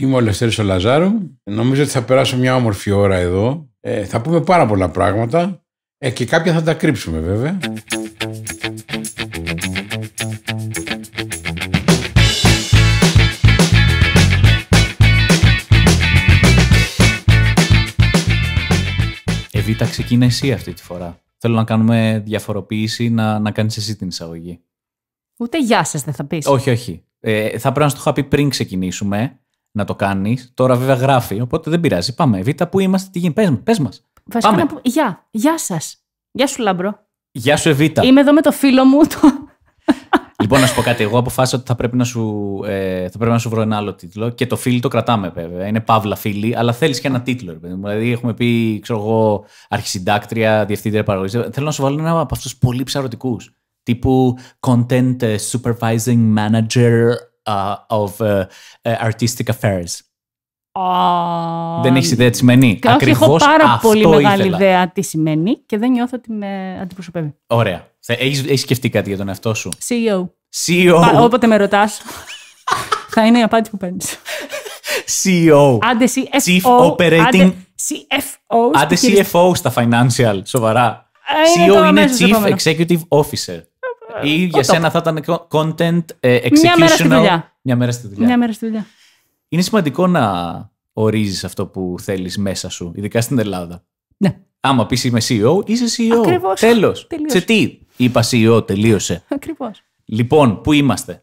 Είμαι ο Λευτέρης ο Λαζάρου. Νομίζω ότι θα περάσω μια όμορφη ώρα εδώ. Ε, θα πούμε πάρα πολλά πράγματα ε, και κάποια θα τα κρύψουμε βέβαια. Εβίτα ξεκίνα εσύ αυτή τη φορά. Θέλω να κάνουμε διαφοροποίηση, να, να κάνεις εσύ την εισαγωγή. Ούτε γεια σας δεν θα πεις. Όχι, όχι. Ε, θα πρέπει να σου το είχα πει πριν ξεκινήσουμε να το κάνεις. Τώρα βέβαια γράφει, οπότε δεν πειράζει. Πάμε. Β, που είμαστε, τι γίνεται. Πε μα. Πάμε. Γεια. Γεια σας. Γεια σου, Λαμπρό. Γεια σου, Εβίτα. Είμαι εδώ με το φίλο μου. Το... Λοιπόν, να σου πω κάτι. Εγώ αποφάσισα ότι θα πρέπει, να σου, ε, πρέπει να σου βρω ένα άλλο τίτλο. Και το φίλο το κρατάμε, βέβαια. Είναι παύλα φίλοι. αλλά θέλεις και ένα τίτλο. Ρε, δηλαδή, έχουμε πει, ξέρω εγώ, αρχισυντάκτρια, διευθύντρια παραγωγής. Θέλω να σου βάλω ένα από αυτούς πολύ ψαρωτικούς. Τύπου content ε, supervising manager Uh, of uh, uh, artistic affairs. Oh, δεν έχεις ιδέα τι σημαίνει. Ακριβώ Έχω πάρα αυτό πολύ μεγάλη ήθελα. ιδέα τι σημαίνει και δεν νιώθω ότι με αντιπροσωπεύει. Ωραία. Έχει σκεφτεί κάτι για τον εαυτό σου. CEO. CEO. Πα, όποτε με ρωτάς, θα είναι η απάντηση που παίρνεις. CEO. Άντε CFO. Chief Operating. Άντε CFO. στα financial. Σοβαρά. CEO ε, είναι, e Chief Executive Officer ή για σένα θα ήταν content executional. Ε, Μια μέρα στη δουλειά. Μια μέρα στη δουλειά. Μια μέρα στη δουλειά. Είναι σημαντικό να ορίζεις αυτό που θέλεις μέσα σου, ειδικά στην Ελλάδα. Ναι. Άμα πεις είμαι CEO, είσαι CEO. Ακριβώς. Τέλος. Τελείωσε. Σε τι είπα CEO, τελείωσε. Ακριβώς. Λοιπόν, πού είμαστε.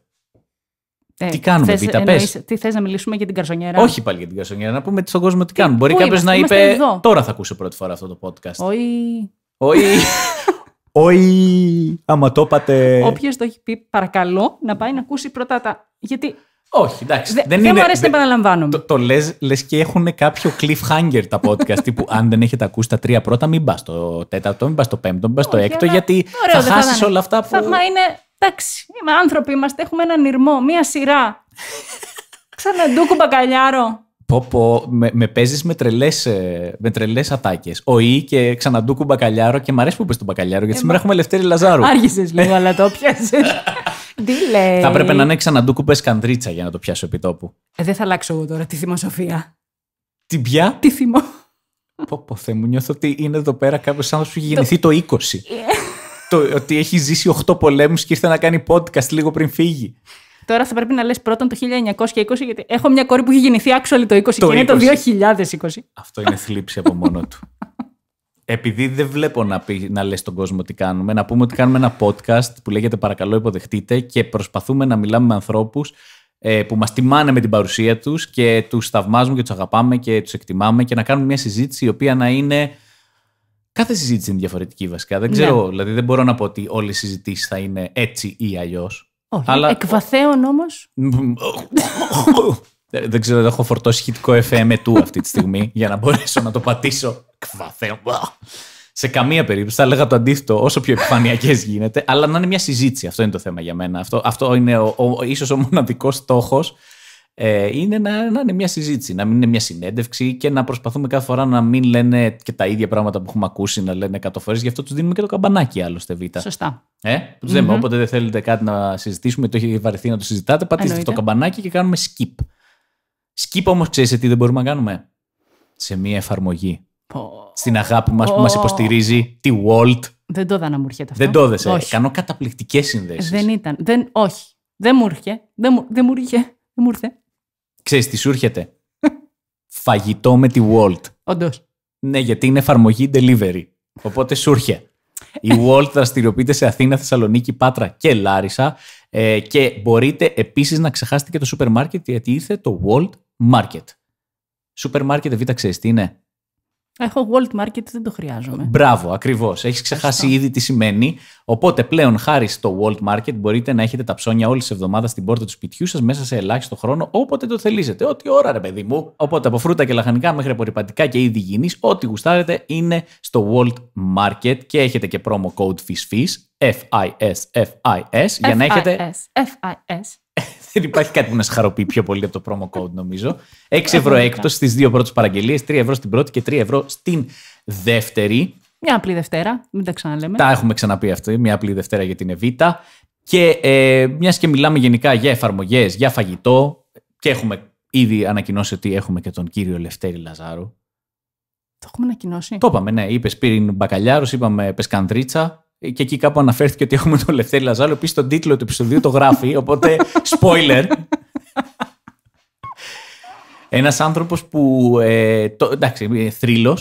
Ε, τι κάνουμε, θες, Πίτα, πες. Τι θες να μιλήσουμε για την καρσονιέρα. Όχι πάλι για την καρσονιέρα, να πούμε στον κόσμο τι, τι ε, κάνουμε. Μπορεί κάποιος να είπε. Τώρα θα ακούσει πρώτη φορά αυτό το podcast. Όχι. Όχι. Όχι, άμα το είπατε. Όποιος το έχει πει, παρακαλώ να πάει να ακούσει πρώτα τα. Γιατί όχι, εντάξει. Δε, δεν, μου αρέσει να επαναλαμβάνομαι. Το, το λες, λες και έχουν κάποιο cliffhanger τα podcast. τύπου αν δεν έχετε ακούσει τα τρία πρώτα, μην πας στο τέταρτο, μην πας στο πέμπτο, μην πας στο έκτο, γιατί θα χάσει όλα αυτά που. Θαύμα είναι. Εντάξει, είμαστε άνθρωποι είμαστε, έχουμε έναν ηρμό, μία σειρά. Ξαναντούκου μπακαλιάρο. Πω, πω, με, με παίζεις με τρελές με τρελές ε, ατάκες. Ο Ι και ξαναντούκου μπακαλιάρο και μ' αρέσει που είπες τον μπακαλιάρο, γιατί ε, σήμερα μα... έχουμε Ελευθέρη Λαζάρου. Άργησες λίγο, αλλά το πιάσες. Τι λέει. Θα έπρεπε να είναι ξαναντούκου μπεσκανδρίτσα για να το πιάσω επί τόπου. Ε, δεν θα αλλάξω εγώ τώρα τη θυμοσοφία. Την πια? Τη θυμό. Πω, πω, θε μου, νιώθω ότι είναι εδώ πέρα κάποιος άνθρωπος που έχει γεννηθεί το 20. Ε. το, ότι έχει ζήσει 8 πολέμους και ήρθε να κάνει podcast λίγο πριν φύγει. Τώρα θα πρέπει να λες πρώτον το 1920, γιατί έχω μια κόρη που έχει γεννηθεί άξολη το 20 και είναι το 2020. Αυτό είναι θλίψη από μόνο του. Επειδή δεν βλέπω να, πει, να λες στον κόσμο τι κάνουμε, να πούμε ότι κάνουμε ένα podcast που λέγεται Παρακαλώ υποδεχτείτε και προσπαθούμε να μιλάμε με ανθρώπους ε, που μας τιμάνε με την παρουσία τους και τους θαυμάζουμε και τους αγαπάμε και τους εκτιμάμε και να κάνουμε μια συζήτηση η οποία να είναι... Κάθε συζήτηση είναι διαφορετική βασικά. Δεν ναι. ξέρω, ναι. δηλαδή δεν μπορώ να πω ότι όλες οι συζητήσεις θα είναι έτσι ή αλλιώς. Όχι, αλλά... εκβαθέων όμως. Ε, δεν ξέρω, δεν έχω φορτώσει χητικό FM του αυτή τη στιγμή για να μπορέσω να το πατήσω. Εκβαθέων. Σε καμία περίπτωση. Θα έλεγα το αντίθετο, όσο πιο επιφανειακές γίνεται, αλλά να είναι μια συζήτηση. Αυτό είναι το θέμα για μένα. Αυτό, αυτό είναι ο, ο, ίσως ο μοναδικός στόχος ε, είναι να, να είναι μια συζήτηση, να μην είναι μια συνέντευξη και να προσπαθούμε κάθε φορά να μην λένε και τα ίδια πράγματα που έχουμε ακούσει να λένε 100 φορές. Γι' αυτό τους δίνουμε και το καμπανάκι άλλωστε β. Σωστά. Ε, τους λεμε όποτε δεν θέλετε κάτι να συζητήσουμε, το έχει βαρεθεί να το συζητάτε, πατήστε το καμπανάκι και κάνουμε skip. Skip όμως ξέρεις τι δεν μπορούμε να κάνουμε. Σε μια εφαρμογή. Στην αγάπη μας που μας υποστηρίζει, τη Walt. Δεν το είδα να μου έρχεται αυτό. Δεν το δεσέ. Ε. Κάνω καταπληκτικές συνδέσεις. Δεν ήταν. Δεν, όχι. Δεν μου έρχε. Δεν μου, δεν Ξέρεις τι σου έρχεται. Φαγητό με τη Walt. Όντως. Ναι, γιατί είναι εφαρμογή delivery. Οπότε σου έρχεται. Η Walt δραστηριοποιείται σε Αθήνα, Θεσσαλονίκη, Πάτρα και Λάρισα. Ε, και μπορείτε επίσης να ξεχάσετε και το supermarket γιατί ήρθε το World Market. Σούπερ μάρκετ, β' τι είναι. Έχω World Market, δεν το χρειάζομαι. Μπράβο, ακριβώς. Έχεις ξεχάσει ήδη τι σημαίνει. Οπότε πλέον, χάρη στο World Market, μπορείτε να έχετε τα ψώνια όλη τη εβδομάδα στην πόρτα του σπιτιού σας μέσα σε ελάχιστο χρόνο, όποτε το θελήσετε. Ό,τι ώρα, ρε παιδί μου. Οπότε από φρούτα και λαχανικά μέχρι απορριπαντικά και είδη γηνή, ό,τι γουστάρετε είναι στο World Market και έχετε και promo code FISFIS, F-I-S-F-I-S για να έχετε. F-I-S. Δεν υπάρχει κάτι που να σε χαροποιεί πιο πολύ από το promo code, νομίζω. 6 ευρώ έκπτωση στις δύο πρώτες παραγγελίες, 3 ευρώ στην πρώτη και 3 ευρώ στην δεύτερη. Μια απλή Δευτέρα, μην τα ξαναλέμε. Τα έχουμε ξαναπεί αυτή. Μια απλή Δευτέρα για την Εβίτα. Και ε, μιας και μιλάμε γενικά για εφαρμογές, για φαγητό, και έχουμε ήδη ανακοινώσει ότι έχουμε και τον κύριο Λευτέρη Λαζάρου. Το έχουμε ανακοινώσει. Το είπαμε, ναι. Είπες πύριν μπακαλιάρος, είπαμε πεσκανδρίτσα. Ε, και εκεί κάπου αναφέρθηκε ότι έχουμε τον Λευτέρη Λαζάλο. Επίση, τον τίτλο του επεισοδίου το γράφει. Οπότε, spoiler. Ένας άνθρωπος που. Ε, το, εντάξει, ε, θρύλος.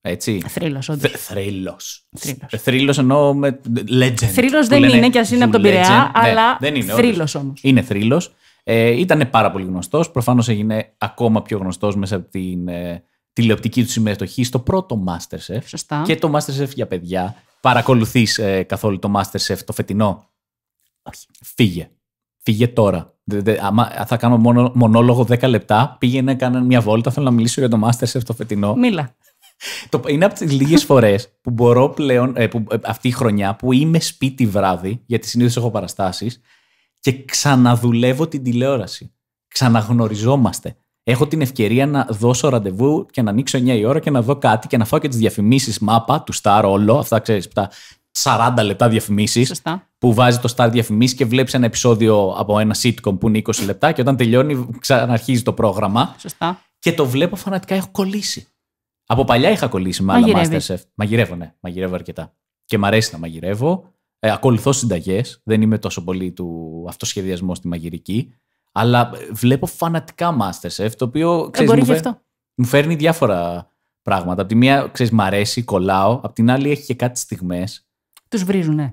Έτσι. Θρύλος, όντως. Θρύλος. Θρύλος εννοώ με. Legend. Θρύλος ναι, δεν είναι, και ας είναι από τον Πειραιά, αλλά. είναι. θρύλος όμως. Είναι θρύλος. Ε, ήταν πάρα πολύ γνωστός. Προφανώς έγινε ακόμα πιο γνωστός μέσα από την ε, τηλεοπτική του συμμετοχή στο πρώτο Masterchef. Σωστά. Και το Masterchef για παιδιά. Παρακολουθείς ε, καθόλου το Masterchef το φετινό. Όχι. Φύγε. Φύγε τώρα. θα κάνω μόνο, μονόλογο 10 λεπτά, πήγαινε, έκανα μια βόλτα. Θέλω να μιλήσω για το Masterchef το φετινό. Μίλα. το, είναι από τις λίγες φορές που μπορώ πλέον, ε, που, ε, αυτή η χρονιά, που είμαι σπίτι βράδυ, γιατί συνήθως έχω παραστάσεις, και ξαναδουλεύω την τηλεόραση. Ξαναγνωριζόμαστε έχω την ευκαιρία να δώσω ραντεβού και να ανοίξω 9 η ώρα και να δω κάτι και να φάω και τις διαφημίσεις μάπα του Star όλο. Αυτά ξέρεις, τα 40 λεπτά διαφημίσεις. Που βάζει το Star διαφημίσεις και βλέπεις ένα επεισόδιο από ένα sitcom που είναι 20 λεπτά και όταν τελειώνει ξαναρχίζει το πρόγραμμα. Σωστά. Και το βλέπω φανατικά, έχω κολλήσει. Από παλιά είχα κολλήσει με άλλα Masterchef. Μαγειρεύω, ναι, μαγειρεύω αρκετά. Και μ' αρέσει να μαγειρεύω. Ε, ακολουθώ συνταγές. Δεν είμαι τόσο πολύ του αυτοσχεδιασμού στη μαγειρική. Αλλά βλέπω φανατικά Masterchef, το οποίο ε, ξέρεις, μου, φέρ... μου φέρνει διάφορα πράγματα. Απ' τη μία, ξέρεις, μ' αρέσει, κολλάω. Απ' την άλλη, έχει και κάτι στιγμές. Τους ναι.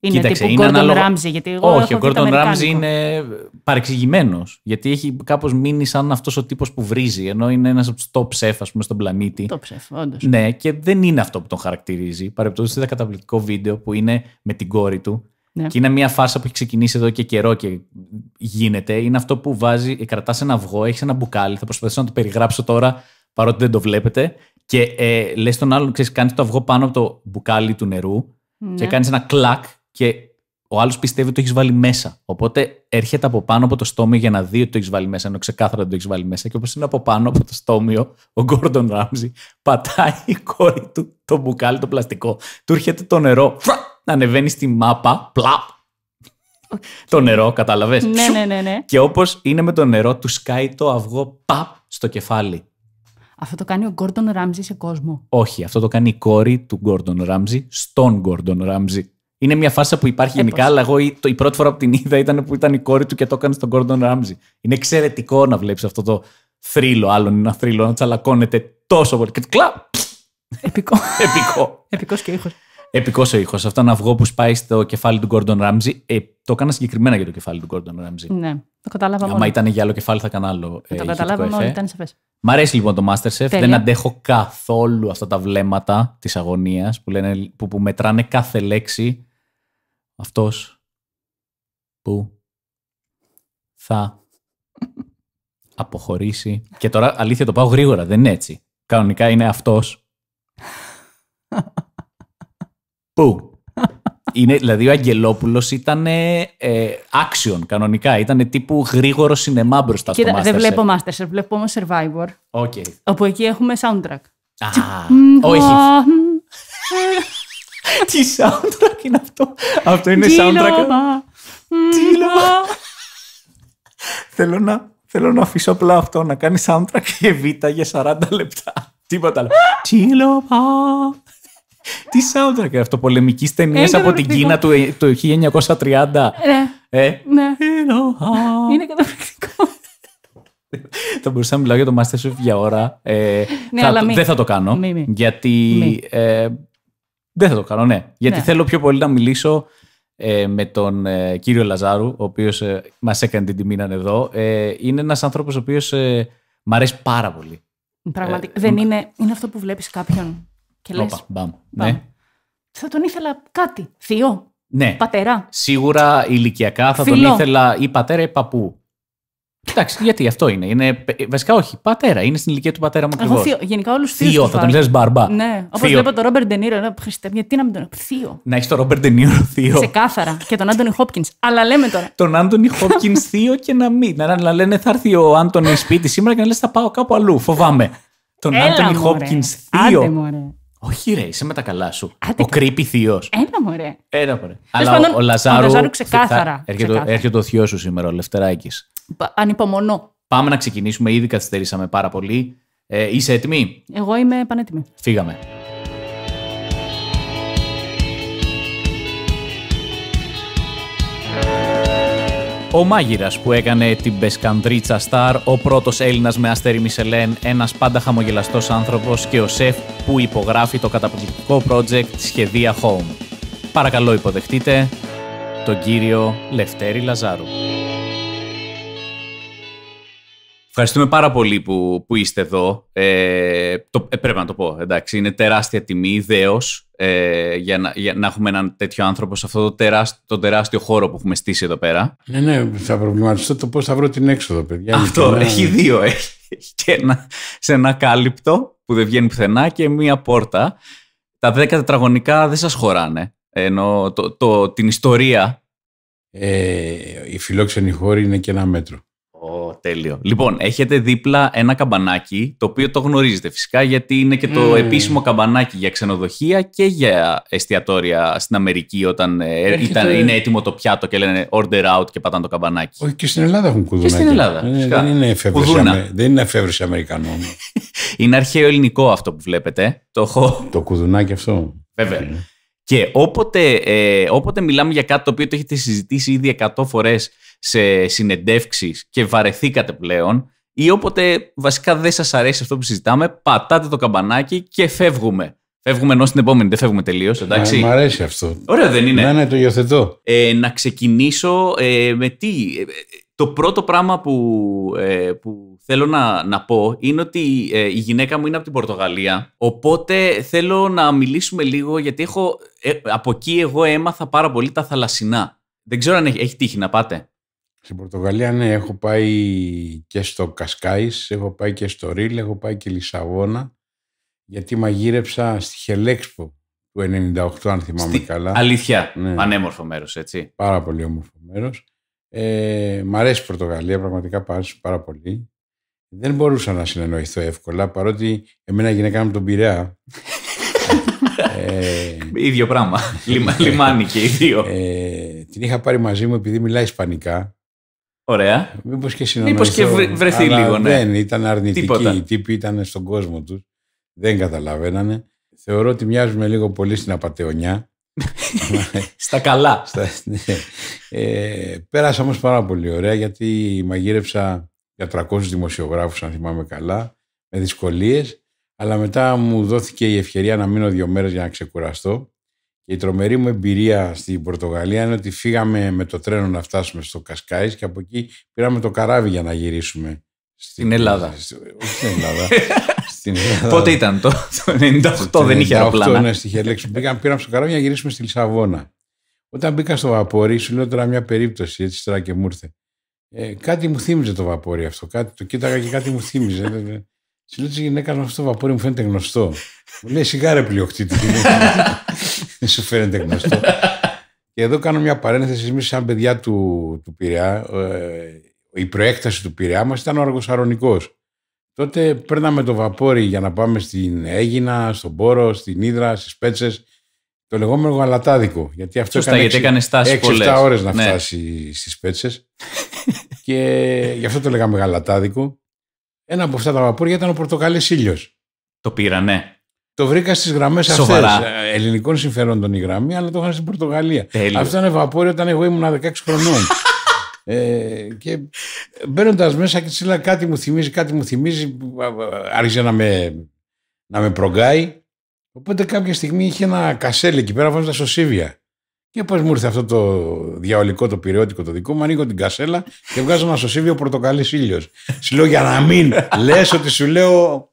Είναι Κοίταξε, τύπου είναι Gordon Ramsay, γιατί εγώ Όχι, ο Gordon Ramsay είναι παρεξηγημένος. Γιατί έχει κάπως μείνει σαν αυτός ο τύπος που βρίζει, ενώ είναι ένας από τους top chef, ας πούμε, στον πλανήτη. Top chef, όντως. Ναι, και δεν είναι αυτό που τον χαρακτηρίζει. Παρεπτώσει είδα καταπληκτικό βίντεο που είναι με την κόρη του ναι. Και είναι μια φάρσα που έχει ξεκινήσει εδώ και καιρό και γίνεται. Είναι αυτό που βάζει, κρατάς ένα αυγό, έχεις ένα μπουκάλι. Θα προσπαθήσω να το περιγράψω τώρα, παρότι δεν το βλέπετε. Και ε, λες τον άλλον, ξέρεις, κάνεις το αυγό πάνω από το μπουκάλι του νερού ναι. και κάνεις ένα κλακ και ο άλλος πιστεύει ότι το έχεις βάλει μέσα. Οπότε έρχεται από πάνω από το στόμιο για να δει ότι το έχεις βάλει μέσα, ενώ ξεκάθαρα δεν το έχεις βάλει μέσα. Και όπως είναι από πάνω από το στόμιο, ο Γκόρντον Ράμζι πατάει η κόρη του το μπουκάλι, το πλαστικό. Του έρχεται το νερό να ανεβαίνει στη μάπα, πλαπ, το νερό, κατάλαβες. Ναι, ναι, ναι, ναι. Και όπως είναι με το νερό, του σκάει το αυγό, παπ, στο κεφάλι. Αυτό το κάνει ο Γκόρντον Ράμζι σε κόσμο. Όχι, αυτό το κάνει η κόρη του Γκόρντον Ράμζι στον Γκόρντον Ράμζι. Είναι μια φάση που υπάρχει γενικά, αλλά εγώ η πρώτη φορά που την είδα ήταν που ήταν η κόρη του και το έκανε στον Γκόρντον Ράμζι. Είναι εξαιρετικό να βλέπεις αυτό το θρύλο, άλλον ένα θρύλο, να τσαλακώνεται τόσο πολύ. Και κλαπ! Επικό. Επικό. και ήχος. Επικός ο ήχος. Αυτό να αυγό που σπάει στο κεφάλι του Gordon Ramsay. Ε, το έκανα συγκεκριμένα για το κεφάλι του Gordon Ramsay. Ναι, το καταλάβαμε. Αν ήταν για άλλο κεφάλι, θα έκανα άλλο. Ε, ε, το καταλάβαμε μόνο, ήταν σαφές. Μ' αρέσει λοιπόν το Masterchef. Δεν αντέχω καθόλου αυτά τα βλέμματα της αγωνίας που, που, που μετράνε κάθε λέξη. Αυτός που θα αποχωρήσει. Και τώρα αλήθεια το πάω γρήγορα, δεν είναι έτσι. Κανονικά είναι αυτός. Πού. Είναι, δηλαδή ο Αγγελόπουλος ήταν ε, action κανονικά. Ήταν τύπου γρήγορο σινεμά μπροστά Κοίτα, Δεν βλέπω Masterchef, βλέπω όμως Survivor. Okay. Όπου εκεί έχουμε soundtrack. Α, όχι. Τι soundtrack είναι αυτό. Αυτό είναι soundtrack. Τίλωμα. Θέλω να, θέλω να αφήσω απλά αυτό, να κάνει soundtrack και β' για 40 λεπτά. Τίποτα άλλο. Τι λόπα τι soundtrack αυτό, πολεμικής ταινίας από την Κίνα του, 1930. Ε, ναι. Ε, ναι. Είναι καταπληκτικό. θα μπορούσα να μιλάω για το Master σου για ώρα. Ε, ναι, αλλά μη. Δεν θα το κάνω. Μη, μη. Γιατί. Ε, δεν θα το κάνω, ναι. Γιατί ναι. θέλω πιο πολύ να μιλήσω με τον κύριο Λαζάρου, ο οποίος ε, μας έκανε την τιμή να είναι εδώ. είναι ένας άνθρωπος ο οποίος μ' αρέσει πάρα πολύ. Πραγματικά. είναι, είναι αυτό που βλέπεις κάποιον και Μπαμ. Ναι. Θα τον ήθελα κάτι. Θείο. Ναι. Πατερά. Σίγουρα ηλικιακά θα Φιλό. τον ήθελα ή πατέρα ή παππού. Εντάξει, γιατί αυτό είναι. είναι. Βασικά όχι, πατέρα. Είναι στην ηλικία του πατέρα μου ακριβώ. Γενικά όλους θείου. Θείο, θα τον λες μπαρμπά. Ναι, όπως βλέπω τον Ρόμπερ Ντενίρο. Χριστέ, γιατί να μην τον. Θείο. Να έχεις τον Ρόμπερ Ντενίρο θείο. Ξεκάθαρα. και τον Άντωνι Χόπκιν. Αλλά λέμε τώρα. τον Άντωνι Χόπκιν θείο και να μην. Να, να λένε θα έρθει ο Άντωνι σπίτι σήμερα και να λες θα πάω κάπου αλλού. Φοβάμαι. Τον Άντωνι Χόπκιν θείο. Όχι, ρε, είσαι με τα καλά σου. ο κρύπη θείος. Ένα μωρέ. Ένα μωρέ. Αλλά ο, ο Λαζάρου. Ο ξεκάθαρα. Έρχεται, ξεκάθαρα. ο θείος σου σήμερα, ο Λευτεράκης. Ανυπομονώ. Πάμε να ξεκινήσουμε. Ήδη καθυστερήσαμε πάρα πολύ. Ε, είσαι έτοιμη. Εγώ είμαι πανέτοιμη. Φύγαμε. Ο μάγειρας που έκανε την Πεσκανδρίτσα Σταρ, ο πρώτος Έλληνας με αστέρι Μισελέν, ένας πάντα χαμογελαστός άνθρωπος και ο σεφ που υπογράφει το καταπληκτικό project Σχεδία Home. Παρακαλώ υποδεχτείτε τον κύριο Λευτέρη Λαζάρου. Ευχαριστούμε πάρα πολύ που, που είστε εδώ. Ε, το, ε, πρέπει να το πω, εντάξει. Είναι τεράστια τιμή, ιδέως, ε, για, να, να έχουμε έναν τέτοιο άνθρωπο σε αυτό το, το τεράστιο χώρο που έχουμε στήσει εδώ πέρα. Ναι, ναι, θα προβληματιστώ το πώς θα βρω την έξοδο, παιδιά. Αυτό, έχει δύο. Ε, έχει, και ένα, σε ένα κάλυπτο που δεν βγαίνει πουθενά και μία πόρτα. Τα δέκα τετραγωνικά δεν σας χωράνε. Ενώ το, το, την ιστορία... Ε, οι φιλόξενοι χώροι είναι και ένα μέτρο. Oh, τέλειο. Λοιπόν, έχετε δίπλα ένα καμπανάκι, το οποίο το γνωρίζετε φυσικά, γιατί είναι και το επίσημο καμπανάκι για ξενοδοχεία και για εστιατόρια στην Αμερική, όταν ε, είναι έτοιμο το πιάτο και λένε order out και πατάνε το καμπανάκι. Όχι, και στην Ελλάδα έχουν κουδουνάκι. Και στην Ελλάδα. Ε, φυσικά. δεν είναι εφεύρεση, Αμερικανό. είναι αρχαίο ελληνικό αυτό που βλέπετε. Το, το κουδουνάκι αυτό. Βέβαια. Ε. Και όποτε, ε, όποτε μιλάμε για κάτι το οποίο το έχετε συζητήσει ήδη 100 φορές σε συνεντεύξεις και βαρεθήκατε πλέον ή όποτε βασικά δεν σας αρέσει αυτό που συζητάμε, πατάτε το καμπανάκι και φεύγουμε. Φεύγουμε ενώ στην επόμενη, δεν φεύγουμε τελείως. Ε, εντάξει. Μου αρέσει αυτό. Ωραίο δεν είναι. Ναι, ναι, το υιοθετώ. Ε, να ξεκινήσω ε, με τι. Ε, ε, το πρώτο πράγμα που, ε, που θέλω να, να πω είναι ότι ε, η γυναίκα μου είναι από την Πορτογαλία. Οπότε θέλω να μιλήσουμε λίγο γιατί έχω, ε, από εκεί εγώ έμαθα πάρα πολύ τα θαλασσινά. Δεν ξέρω αν έχει, έχει τύχει να πάτε. Στην Πορτογαλία, ναι, έχω πάει και στο Κασκάης, έχω πάει και στο Ρίλ, έχω πάει και Λισαβόνα, γιατί μαγείρεψα στη Χελέξπο του 98, αν θυμάμαι στη... καλά. Αλήθεια, ναι. Πανέμορφο έτσι. Πάρα πολύ όμορφο μέρος. Ε, μ' αρέσει η Πορτογαλία, πραγματικά πάρα πολύ δεν μπορούσα να συνεννοηθώ εύκολα παρότι εμένα γυναίκα μου τον Πειραιά. ε, ίδιο πράγμα. Ναι. Λιμάνι και οι δύο. Ε, την είχα πάρει μαζί μου επειδή μιλάει Ισπανικά. Ωραία. Μήπως και συνεννοηθώ. Μήπω και βρεθεί λίγο, ναι. Δεν, ήταν αρνητική. Οι τύποι ήταν στον κόσμο τους. Δεν καταλαβαίνανε. Θεωρώ ότι μοιάζουμε λίγο πολύ στην απαταιωνιά. Στα καλά. Ναι. Ε, πέρασα όμως πάρα πολύ ωραία γιατί μαγείρεψα για 300 δημοσιογράφους αν θυμάμαι καλά, με δυσκολίες, αλλά μετά μου δόθηκε η ευκαιρία να μείνω δύο μέρες για να ξεκουραστώ και η τρομερή μου εμπειρία στην Πορτογαλία είναι ότι φύγαμε με το τρένο να φτάσουμε στο Κασκάι και από εκεί πήραμε το καράβι για να γυρίσουμε. Στην Ελλάδα. Όχι στην Ελλάδα. στην Ελλάδα. Πότε ήταν το, το 98, δεν είχε αεροπλάνα. Ναι, στη Χελέξη. Πήγαμε, πήραμε στο καράβι για να γυρίσουμε στη Λισαβόνα. Όταν μπήκα στο βαπόρι, σου λέω τώρα μια περίπτωση, έτσι τώρα και μου ήρθε. Ε, κάτι μου θύμιζε το βαπόρι αυτό. Κάτι, το κοίταγα και κάτι μου θύμιζε. Τη ε, λέω τη γυναίκα μου αυτό το βαπόρι μου φαίνεται γνωστό. Μου λέει σιγάρε πλειοκτήτη. Δεν σου φαίνεται γνωστό. και εδώ κάνω μια παρένθεση. Εμείς, σαν παιδιά του, του Πειραιά, ε, η προέκταση του Πειραιά μας ήταν ο Αργοσαρονικό. Τότε παίρναμε το βαπόρι για να πάμε στην Έγινα, στον Πόρο, στην Ήδρα, στις Πέτσες. Το λεγόμενο γαλατάδικο. Γιατί αυτό Σωστά, έκανε στάσει 6-7 ώρες να ναι. φτάσει στις Πέτσες. Και γι' αυτό το λέγαμε γαλατάδικο. Ένα από αυτά τα βαπόρια ήταν ο Πορτοκαλί Ήλιος. Το πήρανε. Το βρήκα στις γραμμές αυτές. Ε, ελληνικών συμφερόντων η γραμμή, αλλά το είχαν στην Πορτογαλία. Τέλειο. Αυτό ήταν βαπόρι όταν εγώ ήμουν 16 χρονών. ε, και μπαίνοντας μέσα και της κάτι μου θυμίζει, κάτι μου θυμίζει, άρχισε να με, να με προγκάει. Οπότε κάποια στιγμή είχε ένα κασέλι εκεί πέρα, βάζοντας σωσίβια. Και πώ μου ήρθε αυτό το διαολικό, το πυριότικο το δικό μου, ανοίγω την κασέλα και βγάζω ένα σωσίβιο πορτοκαλί ήλιος. Σου λέω για να μην λες ότι σου λέω.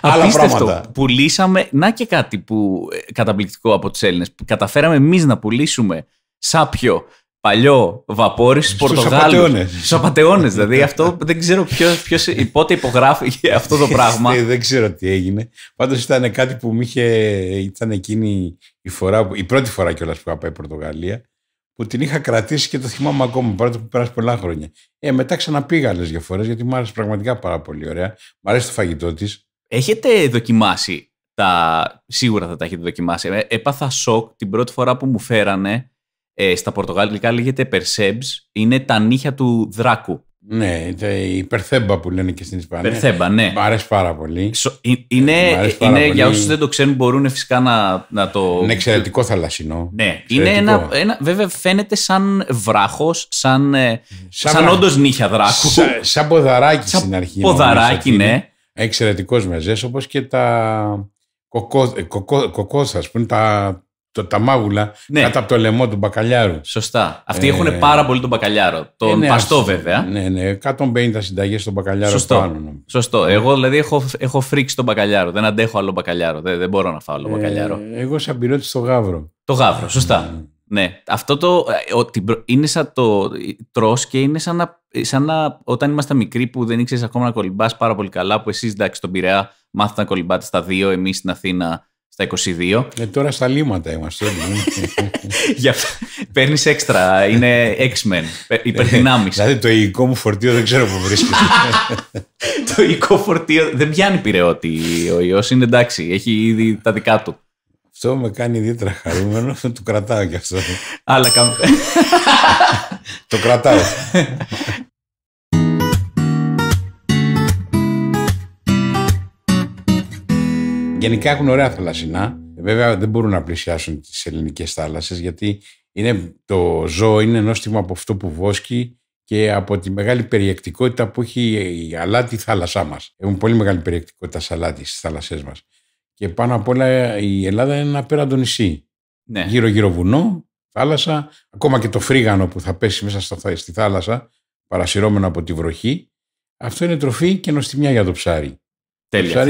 Άλλα πράγματα. Πουλήσαμε. Να και κάτι που ε, καταπληκτικό από τους Έλληνες. Καταφέραμε εμείς να πουλήσουμε σάπιο παλιό βαπόρι στους Πορτογάλου. Στου απαταιώνε. δηλαδή αυτό δεν ξέρω ποιος, πότε υπογράφηκε αυτό το πράγμα. Ε, δεν ξέρω τι έγινε. Πάντως ήταν κάτι που μου είχε. ήταν εκείνη η φορά, η πρώτη φορά κιόλας που είχα πάει Πορτογαλία, που την είχα κρατήσει και το θυμάμαι ακόμα. Παρότι που πέρασε πολλά χρόνια. Ε, μετά ξαναπήγα άλλες δύο φορές γιατί μου άρεσε πραγματικά πάρα πολύ ωραία. Μ' αρέσει το φαγητό της. Έχετε δοκιμάσει τα. Σίγουρα θα τα έχετε δοκιμάσει. Ε, έπαθα σοκ την πρώτη φορά που μου φέρανε ε, στα πορτογαλικά λέγεται Περσέμπς, είναι τα νύχια του Δράκου. Ναι, η Περθέμπα που λένε και στην Ισπανία. Περθέμπα, ναι. Μ' αρέσει πάρα πολύ. Ε, είναι, για όσους δεν το ξέρουν, μπορούν φυσικά να, το. Είναι εξαιρετικό θαλασσινό. Ναι, είναι ένα, ένα. Βέβαια, φαίνεται σαν βράχος, ε, σαν, σαν, σαν όντως νύχια δράκου. Σαν, ποδαράκι σαν στην αρχή. Ποδαράκι, ναι. Εξαιρετικός μεζές, όπως και τα κοκό, κοκό, πούμε, που είναι τα, το, τα μάγουλα ναι. κάτω από το λαιμό του μπακαλιάρου. Σωστά. Αυτοί ε, έχουν πάρα πολύ τον μπακαλιάρο. Τον ε, ναι, παστό, βέβαια. Ναι, ναι. 150 συνταγές στον μπακαλιάρο Σωστό. Πάνω. Σωστό. Εγώ δηλαδή έχω, έχω φρίξει τον μπακαλιάρο. Δεν αντέχω άλλο μπακαλιάρο. Δεν, δεν μπορώ να φάω άλλο ε, μπακαλιάρο. εγώ σαν πιλότης στο γάβρο. Το γάβρο, σωστά. Ναι, ναι. ναι. αυτό το. Ότι ε, είναι σαν το. Τρώ και είναι σαν να, σαν να. Όταν ήμασταν μικροί που δεν ήξερες ακόμα να κολυμπάς πάρα πολύ καλά, που εσεί εντάξει στον Πειραιά μάθατε να κολυμπάτε στα δύο, εμείς στην Αθήνα στα 22. Ε, τώρα στα λίμματα είμαστε. παιρνει παίρνεις έξτρα. Είναι X-Men. Υπερδυνάμεις. δηλαδή το υλικό μου φορτίο δεν ξέρω πού βρίσκεται. το υλικό φορτίο δεν πιάνει πυρεώτη ο ιός. Είναι εντάξει. Έχει ήδη τα δικά του. Αυτό με κάνει ιδιαίτερα χαρούμενο. Το κρατάω κι αυτό. Αλλά Το κρατάω. Γενικά έχουν ωραία θαλασσινά. Βέβαια δεν μπορούν να πλησιάσουν τις ελληνικές θάλασσες, γιατί είναι, το ζώο είναι νόστιμο από αυτό που βόσκει και από τη μεγάλη περιεκτικότητα που έχει η αλάτι θάλασσά μας. Έχουν πολύ μεγάλη περιεκτικότητα αλάτι στις θάλασσές μας. Και πάνω απ' όλα η Ελλάδα είναι ένα απέραντο νησί. Ναι. Γύρω-γύρω βουνό, θάλασσα, ακόμα και το φρίγανο που θα πέσει μέσα στη θάλασσα, παρασυρώμενο από τη βροχή. Αυτό είναι τροφή και νοστιμιά για το ψάρι. Τέλεια.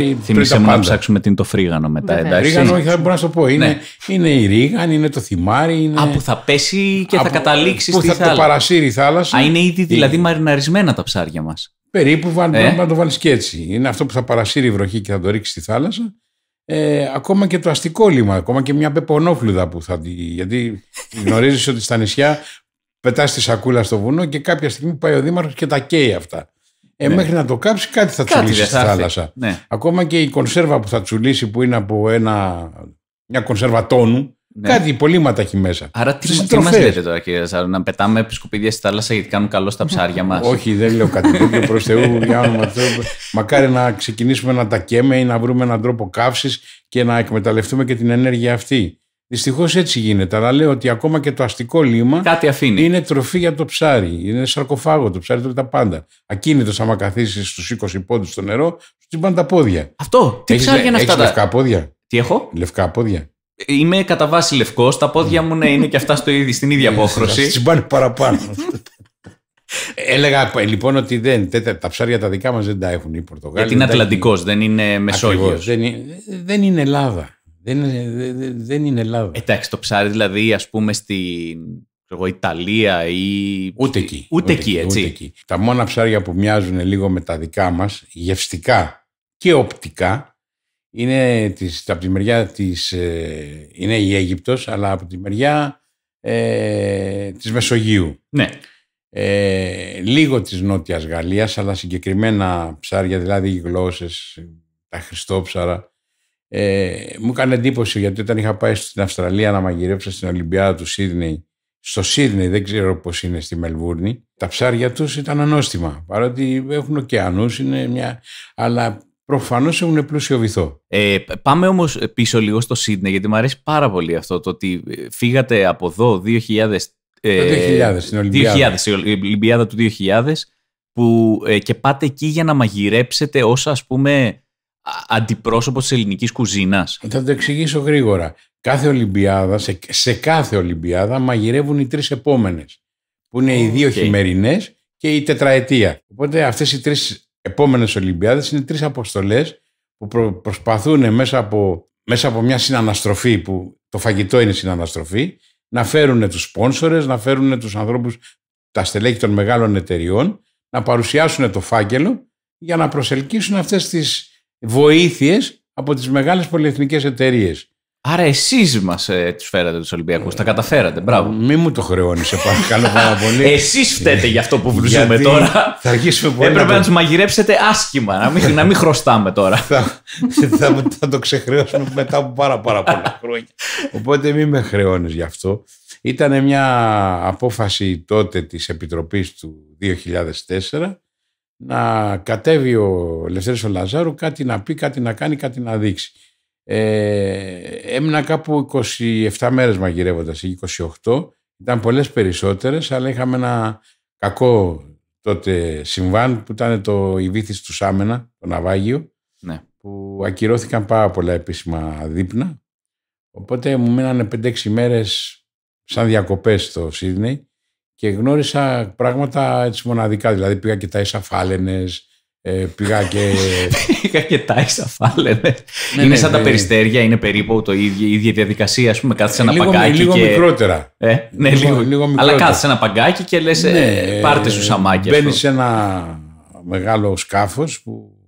μου να ψάξουμε τι είναι το φρίγανο μετά. Το Εντάξει. Φρίγανο, μπορώ να σου το πω. Είναι, ναι. είναι η ρίγαν, είναι το θυμάρι. Είναι... Α, που θα πέσει και θα καταλήξει στη θα Το παρασύρει η θάλασσα. Α, είναι ήδη δηλαδή είναι... μαριναρισμένα τα ψάρια μας. Περίπου ε. να το βάλεις και έτσι. Είναι αυτό που θα παρασύρει η βροχή και θα το ρίξει στη θάλασσα. Ε, ακόμα και το αστικό λίμα, ακόμα και μια πεπονόφλουδα που θα τη. Γιατί γνωρίζεις ότι στα νησιά πετάς τη σακούλα στο βουνό και κάποια στιγμή πάει ο Δήμαρχος και τα καίει αυτά. Ε, ναι. Μέχρι να το κάψει κάτι θα τσουλήσει στη θάλασσα. Ναι. Ακόμα και η κονσέρβα που θα τσουλήσει που είναι από ένα, μια κονσέρβα τόνου, ναι. κάτι υπολείμματα έχει μέσα. Άρα τι, τι μας λέτε τώρα κύριε Ζάρο, να πετάμε επισκοπίδια στη θάλασσα γιατί κάνουν καλό στα ψάρια μας. Όχι δεν λέω κάτι τέτοιο προς Θεού, Μακάρι να ξεκινήσουμε να τα καίμε ή να βρούμε έναν τρόπο καύσης και να εκμεταλλευτούμε και την ενέργεια αυτή. Δυστυχώς έτσι γίνεται. Αλλά λέω ότι ακόμα και το αστικό λίμα Κάτι είναι τροφή για το ψάρι. Είναι σαρκοφάγο το ψάρι, τρώει τα πάντα. Ακίνητος, άμα καθίσεις στους 20 πόντους στο νερό, σου τσιμπάνε τα πόδια. Αυτό. Τι έχεις, ψάρι για να φτάσει. λευκά πόδια. Τι έχω. Λευκά πόδια. Είμαι κατά βάση λευκός. Τα πόδια μου ναι, είναι και αυτά στο στην ίδια ε, απόχρωση. τσιμπάνε παραπάνω. Έλεγα λοιπόν ότι δεν, τα ψάρια τα δικά μας δεν τα έχουν οι Πορτογάλοι. Γιατί είναι Ατλαντικός, δεν είναι Μεσόγειος. Δεν, δεν είναι Ελλάδα. Δεν, είναι Ελλάδα. Εντάξει, το ψάρι δηλαδή, ας πούμε, στην εγώ, Ιταλία ή. Ούτε εκεί. Ούτε, εκεί, έτσι. Τα μόνα ψάρια που μοιάζουν λίγο με τα δικά μας, γευστικά και οπτικά, είναι της, από τη μεριά της, ε, είναι η Αίγυπτος, αλλά από τη μεριά ε, της Μεσογείου. Ναι. Ε, λίγο της Νότιας Γαλλίας, αλλά συγκεκριμένα ψάρια, δηλαδή οι γλώσσες, τα χριστόψαρα, ε, μου έκανε εντύπωση γιατί όταν είχα πάει στην Αυστραλία να μαγειρέψω στην Ολυμπιάδα του Σίδνεϊ, στο Σίδνεϊ, δεν ξέρω πώς είναι στη Μελβούρνη, τα ψάρια τους ήταν ανώστιμα. Παρότι έχουν ωκεανούς, είναι μια. Αλλά προφανώς έχουν πλούσιο βυθό. Ε, πάμε όμως πίσω λίγο στο Σίδνεϊ, γιατί μου αρέσει πάρα πολύ αυτό το ότι φύγατε από εδώ 2000. 2000, ε, στην Ολυμπιάδα. 2000, Ολυμπιάδα του 2000 που, ε, και πάτε εκεί για να μαγειρέψετε όσα ας πούμε αντιπρόσωπος της ελληνικής κουζίνας. Ε, θα το εξηγήσω γρήγορα. Κάθε Ολυμπιάδα, σε, σε κάθε Ολυμπιάδα μαγειρεύουν οι τρεις επόμενες. Που είναι οι δύο χειμερινές και η τετραετία. Οπότε αυτές οι τρεις επόμενες Ολυμπιάδες είναι τρεις αποστολές που προσπαθούν μέσα από, μέσα από μια συναναστροφή, που το φαγητό είναι συναναστροφή, να φέρουν τους σπόνσορες, να φέρουν τους ανθρώπους, τα στελέχη των μεγάλων εταιριών, να παρουσιάσουν το φάκελο για να προσελκύσουν αυτές τις Βοήθειες από τις μεγάλες πολυεθνικές εταιρείες. Άρα εσείς μας ε, τους φέρατε τους Ολυμπιακούς. Τα καταφέρατε. Μπράβο. Μην μου το χρεώνει, σε καλό πάρα πολύ. εσείς φταίτε για αυτό που βρίσκουμε τώρα. Θα αρχίσουμε πολύ. Έπρεπε να, να τους μαγειρέψετε άσχημα, να μην, να μην χρωστάμε τώρα. θα, θα, θα, το ξεχρεώσουμε μετά από πάρα, πάρα πολλά χρόνια. Οπότε μην με χρεώνεις γι' αυτό. Ήταν μια απόφαση τότε της επιτροπής του 2004 να κατέβει ο Λευτέρης ο Λαζάρου κάτι να πει, κάτι να κάνει, κάτι να δείξει. Ε, έμεινα κάπου 27 μέρες μαγειρεύοντας ή 28. Ήταν πολλές περισσότερες, αλλά είχαμε ένα κακό τότε συμβάν που ήταν το Ιβήθης του Σάμενα, το ναυάγιο, ναι. που ακυρώθηκαν πάρα πολλά επίσημα δείπνα. Οπότε μου μείνανε 5-6 μέρες σαν διακοπές στο Σίδνεϊ και γνώρισα πράγματα έτσι μοναδικά. Δηλαδή πήγα και τα ίσα ε, πήγα και. πήγα και τα ίσα Ναι, είναι ναι, σαν τα ναι. περιστέρια, είναι περίπου το ίδιο, η ίδια διαδικασία. Ας πούμε, κάθεσαι ε, ένα λίγο, παγκάκι. Λίγο και... μικρότερα. Ε, ναι, λίγο, λίγο, μικρότερα. Αλλά κάθεσαι ένα παγκάκι και λες, ναι, ε, πάρτε σου σαμάκι. Μπαίνεις σε ένα μεγάλο σκάφος που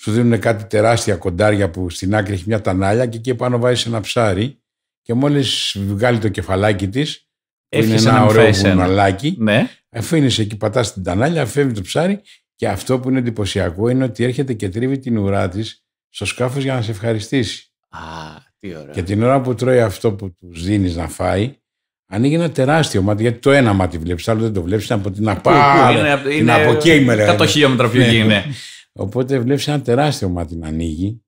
σου δίνουν κάτι τεράστια κοντάρια που στην άκρη έχει μια τανάλια και εκεί πάνω βάζεις ένα ψάρι. Και μόλις βγάλει το κεφαλάκι της, έχει ένα ωραίο βουναλάκι. Ναι. Αφήνεις εκεί, πατάς την τανάλια, φεύγει το ψάρι. Και αυτό που είναι εντυπωσιακό είναι ότι έρχεται και τρίβει την ουρά της στο σκάφος για να σε ευχαριστήσει. Α, τι ωραία. Και την ώρα που τρώει αυτό που τους δίνεις να φάει, ανοίγει ένα τεράστιο μάτι. Γιατί το ένα μάτι βλέπεις, άλλο δεν το βλέπεις. Είναι από την απάνω. Είναι, από εκεί χιλιόμετρα πιο είναι. Ναι. Ναι. Οπότε βλέπεις ένα τεράστιο μάτι να ανοίγει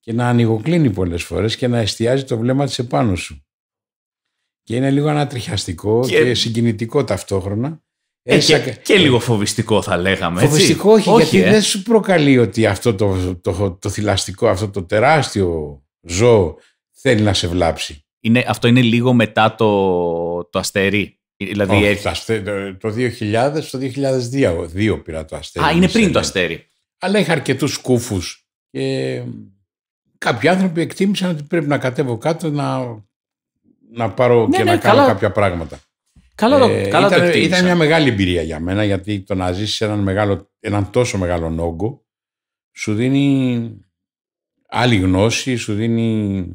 και να ανοιγοκλίνει πολλές φορές και να εστιάζει το βλέμμα της επάνω σου και είναι λίγο ανατριχιαστικό και, συγκινητικό ταυτόχρονα. Ε, και, και, λίγο φοβιστικό θα λέγαμε. Φοβιστικό έτσι. όχι, γιατί ε. δεν σου προκαλεί ότι αυτό το, το, θηλαστικό, αυτό το τεράστιο ζώο θέλει να σε βλάψει. Είναι, αυτό είναι λίγο μετά το, το αστέρι. Δηλαδή όχι, το, αστε, το 2000, το 2002 πήρα το αστέρι. Α, είναι πριν το αστέρι. Αλλά είχα αρκετούς σκούφους. και κάποιοι άνθρωποι εκτίμησαν ότι πρέπει να κατέβω κάτω να να πάρω ναι, και ναι, να κάνω κάποια πράγματα. Καλά, το, ε, ήταν, μια μεγάλη εμπειρία για μένα γιατί το να ζήσει έναν, έναν τόσο μεγάλο νόγκο σου δίνει άλλη γνώση, σου δίνει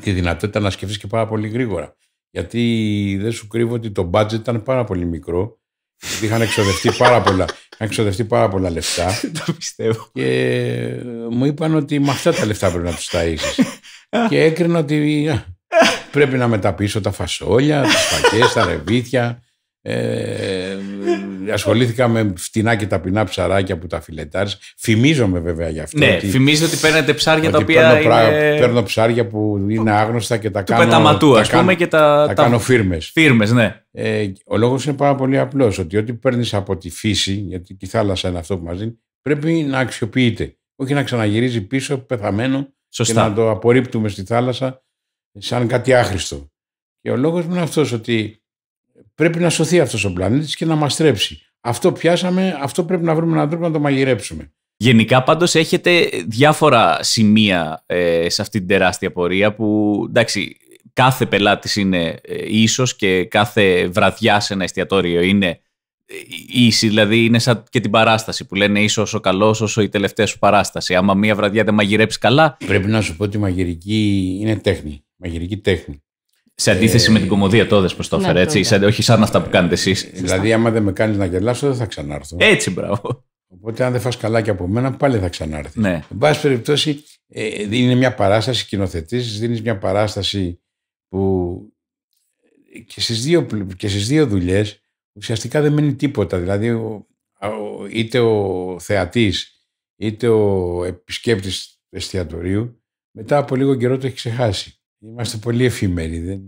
τη δυνατότητα να σκεφτείς και πάρα πολύ γρήγορα. Γιατί δεν σου κρύβω ότι το budget ήταν πάρα πολύ μικρό γιατί είχαν εξοδευτεί πάρα πολλά, είχαν εξοδευτεί πάρα πολλά λεφτά. το πιστεύω. Και ε, μου είπαν ότι με αυτά τα λεφτά πρέπει να τους ταΐσεις. και έκρινα ότι Πρέπει να μεταπίσω τα φασόλια, τι φακέ, τα ρεβίθια. Ε, ασχολήθηκα με φτηνά και ταπεινά ψαράκια που τα φιλετάρεις. Φημίζομαι βέβαια γι' αυτό. Ναι, ότι, φημίζω ότι παίρνετε ψάρια τα οποία. Παίρνω, είναι... παίρνω ψάρια που είναι άγνωστα και τα του κάνω. Πεταματού, ας πούμε, και τα. Τα, τα... κάνω φίρμες. Φίρμες, ναι. Ε, ο λόγος είναι πάρα πολύ απλός. Ότι ό,τι παίρνεις από τη φύση, γιατί η θάλασσα είναι αυτό που μας δίνει, πρέπει να αξιοποιείται. Όχι να ξαναγυρίζει πίσω πεθαμένο Σωστά. και να το απορρίπτουμε στη θάλασσα σαν κάτι άχρηστο. Και ο λόγος μου είναι αυτός ότι πρέπει να σωθεί αυτός ο πλανήτης και να μας τρέψει. Αυτό πιάσαμε, αυτό πρέπει να βρούμε έναν τρόπο να το μαγειρέψουμε. Γενικά πάντως έχετε διάφορα σημεία ε, σε αυτή την τεράστια πορεία που εντάξει κάθε πελάτης είναι ε, ίσος και κάθε βραδιά σε ένα εστιατόριο είναι ε, ίση, δηλαδή είναι σαν και την παράσταση που λένε ίσω όσο καλός όσο η τελευταία σου παράσταση. Άμα μία βραδιά δεν μαγειρέψεις καλά. Πρέπει να σου πω ότι η μαγειρική είναι τέχνη μαγειρική τέχνη. Σε αντίθεση ε, με την κομμωδία τότε που το ναι, έφερε, έτσι. όχι σαν αυτά που κάνετε εσείς. Δηλαδή, άμα δεν με κάνεις να γελάσω, δεν θα ξανάρθω. Έτσι, μπράβο. Οπότε, αν δεν φας και από μένα, πάλι θα ξανάρθεις. Ναι. Εν πάση περιπτώσει, ε, είναι μια παράσταση, κοινοθετή, δίνεις μια παράσταση που και στις δύο, στις δύο δουλειές ουσιαστικά δεν μένει τίποτα. Δηλαδή, είτε ο θεατής είτε ο επισκέπτης εστιατορίου, μετά από λίγο καιρό το έχει ξεχάσει. Είμαστε πολύ εφήμεροι. Δεν...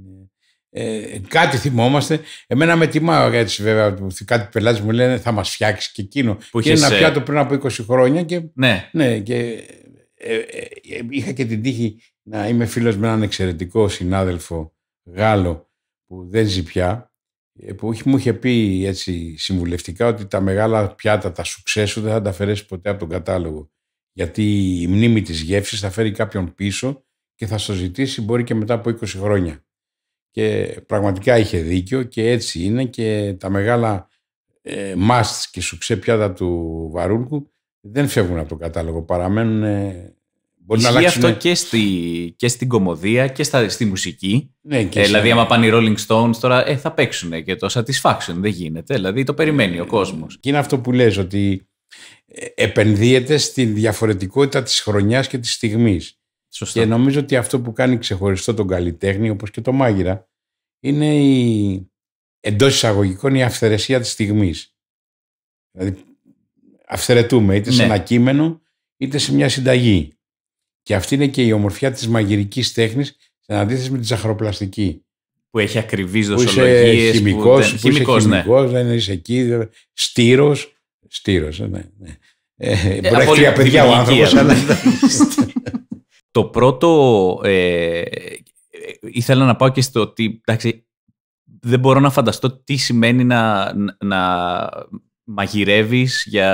Ε, ε, κάτι θυμόμαστε. Εμένα με τιμάω έτσι βέβαια. Κάτι πελάτες μου λένε θα μας φτιάξεις και εκείνο. Που και ένα ε, πιάτο πριν από 20 χρόνια. Και, ναι. ναι και, ε, είχα και την τύχη να είμαι φίλος με έναν εξαιρετικό συνάδελφο Γάλλο που δεν ζει πια που μου είχε πει έτσι συμβουλευτικά ότι τα μεγάλα πιάτα, τα σου δεν θα τα αφαιρέσει ποτέ από τον κατάλογο γιατί η μνήμη της γεύσης θα φέρει κάποιον πίσω και θα σας ζητήσει μπορεί και μετά από 20 χρόνια. Και πραγματικά είχε δίκιο και έτσι είναι και τα μεγάλα ε, και σουξέ πιάτα του Βαρούλκου δεν φεύγουν από το κατάλογο, παραμένουν... Ε, μπορεί αυτό και, στη, και στην κομμωδία και στα, στη μουσική. Ναι, ε, δηλαδή, άμα πάνε οι Rolling Stones, τώρα ε, θα παίξουν και το satisfaction δεν γίνεται. Δηλαδή, το περιμένει ο ε, κόσμος. Και είναι αυτό που λες, ότι ε, επενδύεται στη διαφορετικότητα της χρονιάς και της στιγμής. Και νομίζω ότι αυτό που κάνει ξεχωριστό τον καλλιτέχνη, όπως και το μάγειρα, είναι η εντός εισαγωγικών η αυθαιρεσία της στιγμής. Δηλαδή, αυθαιρετούμε είτε σε ναι. ένα κείμενο είτε σε μια συνταγή. Και αυτή είναι και η ομορφιά της μαγειρικής τέχνης σε αντίθεση με τη ζαχαροπλαστική. Που έχει ακριβείς δοσολογίε. χημικό, που, δεν... ναι. είσαι εκεί. Στήρο. Ε, ναι. ναι. Ε, ε, μπορεί να έχει τρία παιδιά ο άνθρωπο. Το πρώτο, ε, ήθελα να πάω και στο ότι εντάξει, δεν μπορώ να φανταστώ τι σημαίνει να, να μαγειρεύεις για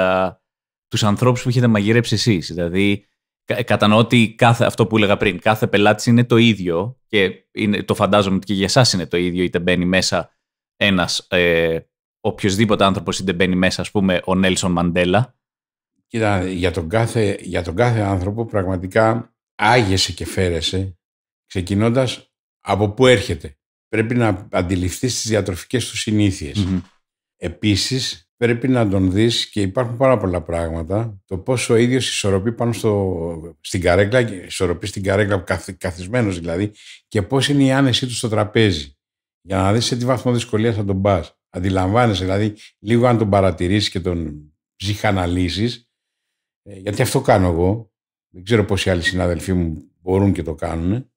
τους ανθρώπους που έχετε μαγειρέψει εσείς. Δηλαδή, κατανοώ ότι κάθε, αυτό που έλεγα πριν, κάθε πελάτης είναι το ίδιο και είναι, το φαντάζομαι ότι και για εσάς είναι το ίδιο, είτε μπαίνει μέσα ένας ε, οποιοδήποτε άνθρωπος, είτε μπαίνει μέσα, ας πούμε, ο Νέλσον Μαντέλα. Κοίτα, για τον κάθε, για τον κάθε άνθρωπο πραγματικά άγεσαι και φέρεσαι, ξεκινώντας από πού έρχεται. Πρέπει να αντιληφθείς τις διατροφικές του συνήθειες. Επίσης, πρέπει να τον δεις και υπάρχουν πάρα πολλά πράγματα, το πόσο ο ίδιος ισορροπεί πάνω στο, στην καρέκλα, ισορροπεί στην καρέκλα καθ, καθισμένος δηλαδή, και πώς είναι η άνεσή του στο τραπέζι. Για να δεις σε τι βαθμό δυσκολία θα τον πας. Αντιλαμβάνεσαι δηλαδή λίγο αν τον παρατηρήσεις και τον ψυχαναλύσεις, ε, γιατί αυτό κάνω εγώ, δεν ξέρω πόσοι άλλοι συνάδελφοί μου μπορούν και το κάνουν,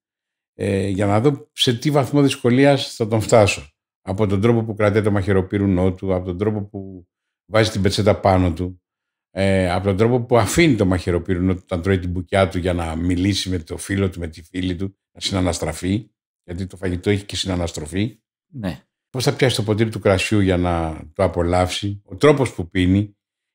ε, για να δω σε τι βαθμό δυσκολίας θα τον φτάσω. Από τον τρόπο που κρατάει το μαχαιροπύρουνό του, από τον τρόπο που βάζει την πετσέτα πάνω του, ε, από τον τρόπο που αφήνει το μαχαιροπύρουνο του όταν τρώει την μπουκιά του για να μιλήσει με το φίλο του, με τη φίλη του, να συναναστραφεί, γιατί το φαγητό έχει και συναναστροφή. Ναι. Πώς θα πιάσει το ποτήρι του κρασιού για να το απολαύσει, ο τρόπος που πίνει.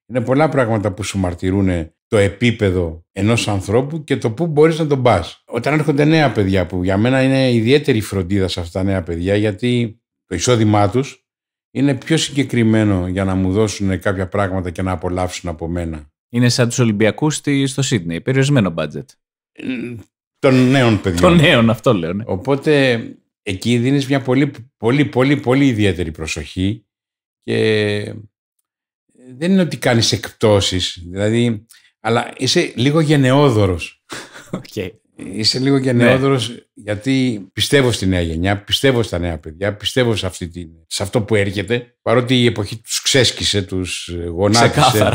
Είναι πολλά πράγματα που σου μαρτυρούν το επίπεδο ενός ανθρώπου και το πού μπορείς να τον πας. Όταν έρχονται νέα παιδιά, που για μένα είναι ιδιαίτερη φροντίδα σε αυτά τα νέα παιδιά, γιατί το εισόδημά τους είναι πιο συγκεκριμένο για να μου δώσουν κάποια πράγματα και να απολαύσουν από μένα. Είναι σαν τους Ολυμπιακούς στο Σίδνεϊ, περιορισμένο μπάτζετ. Των νέων παιδιών. Των νέων, αυτό λέω. Ναι. Οπότε εκεί δίνεις μια πολύ, πολύ, πολύ, πολύ ιδιαίτερη προσοχή και δεν είναι ότι κάνεις εκπτώσεις. Δηλαδή, αλλά είσαι λίγο γενναιόδωρος. Okay. Είσαι λίγο γενναιόδωρος ναι. γιατί πιστεύω στη νέα γενιά, πιστεύω στα νέα παιδιά, πιστεύω σε, αυτή την, σε αυτό που έρχεται. Παρότι η εποχή τους ξέσκησε, τους γονάτισε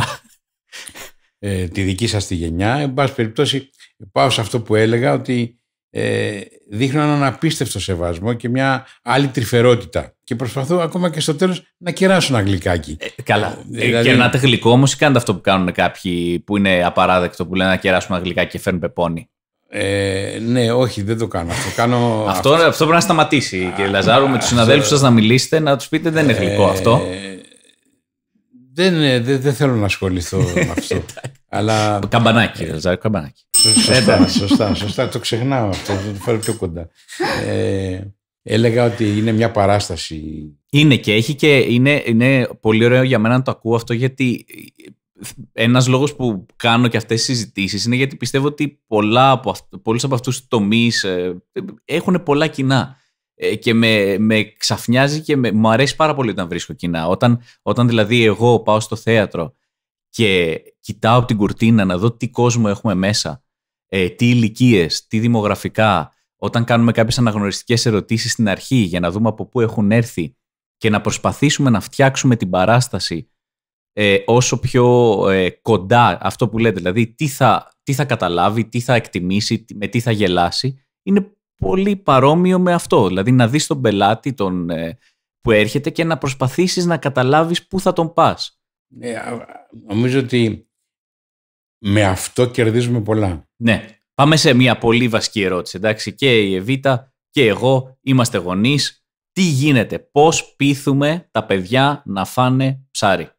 ε, τη δική σας τη γενιά. Εν πάση περιπτώσει πάω σε αυτό που έλεγα ότι ε, δείχνω έναν απίστευτο σεβασμό και μια άλλη τρυφερότητα και προσπαθώ ακόμα και στο τέλος να κεράσω ένα γλυκάκι. Ε, καλά. Ε, ε, δηλαδή... Κερνάτε γλυκό όμως ή κάνετε αυτό που κάνουν κάποιοι που είναι απαράδεκτο που λένε να κεράσουν ένα γλυκάκι και φέρνουν πεπόνι. Ε, ναι, όχι, δεν το κάνω. Αυτό, κάνω... αυτό, αυτό πρέπει να σταματήσει, κύριε Λαζάρου, με τους συναδέλφους σας να μιλήσετε, να τους πείτε δεν είναι ε, γλυκό αυτό. Δεν, δεν θέλω να ασχοληθώ με αυτό. αλλά... Καμπανάκι, Λαζάρου, καμπανάκι. Σωστά, σωστά, σωστά, το ξεχνάω αυτό, το φέρω πιο κοντά. Έλεγα ότι είναι μια παράσταση. Είναι και έχει και είναι, είναι πολύ ωραίο για μένα να το ακούω αυτό γιατί ένας λόγος που κάνω και αυτές τις συζητήσεις είναι γιατί πιστεύω ότι πολλά από αυτού, πολλούς από αυτούς τομείς ε, έχουν πολλά κοινά ε, και με, με ξαφνιάζει και με, μου αρέσει πάρα πολύ όταν βρίσκω κοινά. Όταν, όταν δηλαδή εγώ πάω στο θέατρο και κοιτάω από την κουρτίνα να δω τι κόσμο έχουμε μέσα, ε, τι ηλικίες, τι δημογραφικά, όταν κάνουμε κάποιες αναγνωριστικές ερωτήσεις στην αρχή για να δούμε από πού έχουν έρθει και να προσπαθήσουμε να φτιάξουμε την παράσταση ε, όσο πιο ε, κοντά αυτό που λέτε, δηλαδή τι θα, τι θα καταλάβει, τι θα εκτιμήσει, με τι θα γελάσει, είναι πολύ παρόμοιο με αυτό. Δηλαδή να δεις τον πελάτη τον, ε, που έρχεται και να προσπαθήσεις να καταλάβεις πού θα τον πας. Ναι, νομίζω ότι με αυτό κερδίζουμε πολλά. Ναι. Πάμε σε μια πολύ βασική ερώτηση, εντάξει, και η Εβίτα και εγώ είμαστε γονείς. Τι γίνεται, πώς πείθουμε τα παιδιά να φάνε ψάρι.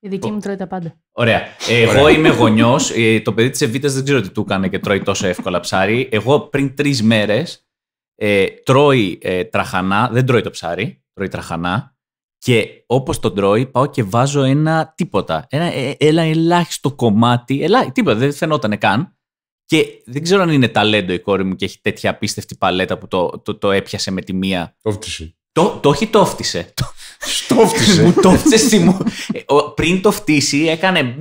Η δική μου τρώει τα πάντα. Ωραία. Εγώ είμαι γονιός. Ε, το παιδί της Εβίτας δεν ξέρω τι του έκανε και τρώει τόσο εύκολα ψάρι. Εγώ πριν τρεις μέρες ε, τρώει ε, τραχανά. Δεν τρώει το ψάρι, τρώει τραχανά. Και όπως τον τρώει, πάω και βάζω ένα τίποτα. Ένα, ε, ε, ελάχιστο κομμάτι. Ελά, τίποτα, δεν φαινόταν καν. Και δεν ξέρω αν είναι ταλέντο η κόρη μου και έχει τέτοια απίστευτη παλέτα που το, το, το έπιασε με τη μία. Τόφτισε. Το, το όχι Το φτύσε. μου φτύσε στη μου. Ε, πριν το φτύσει έκανε.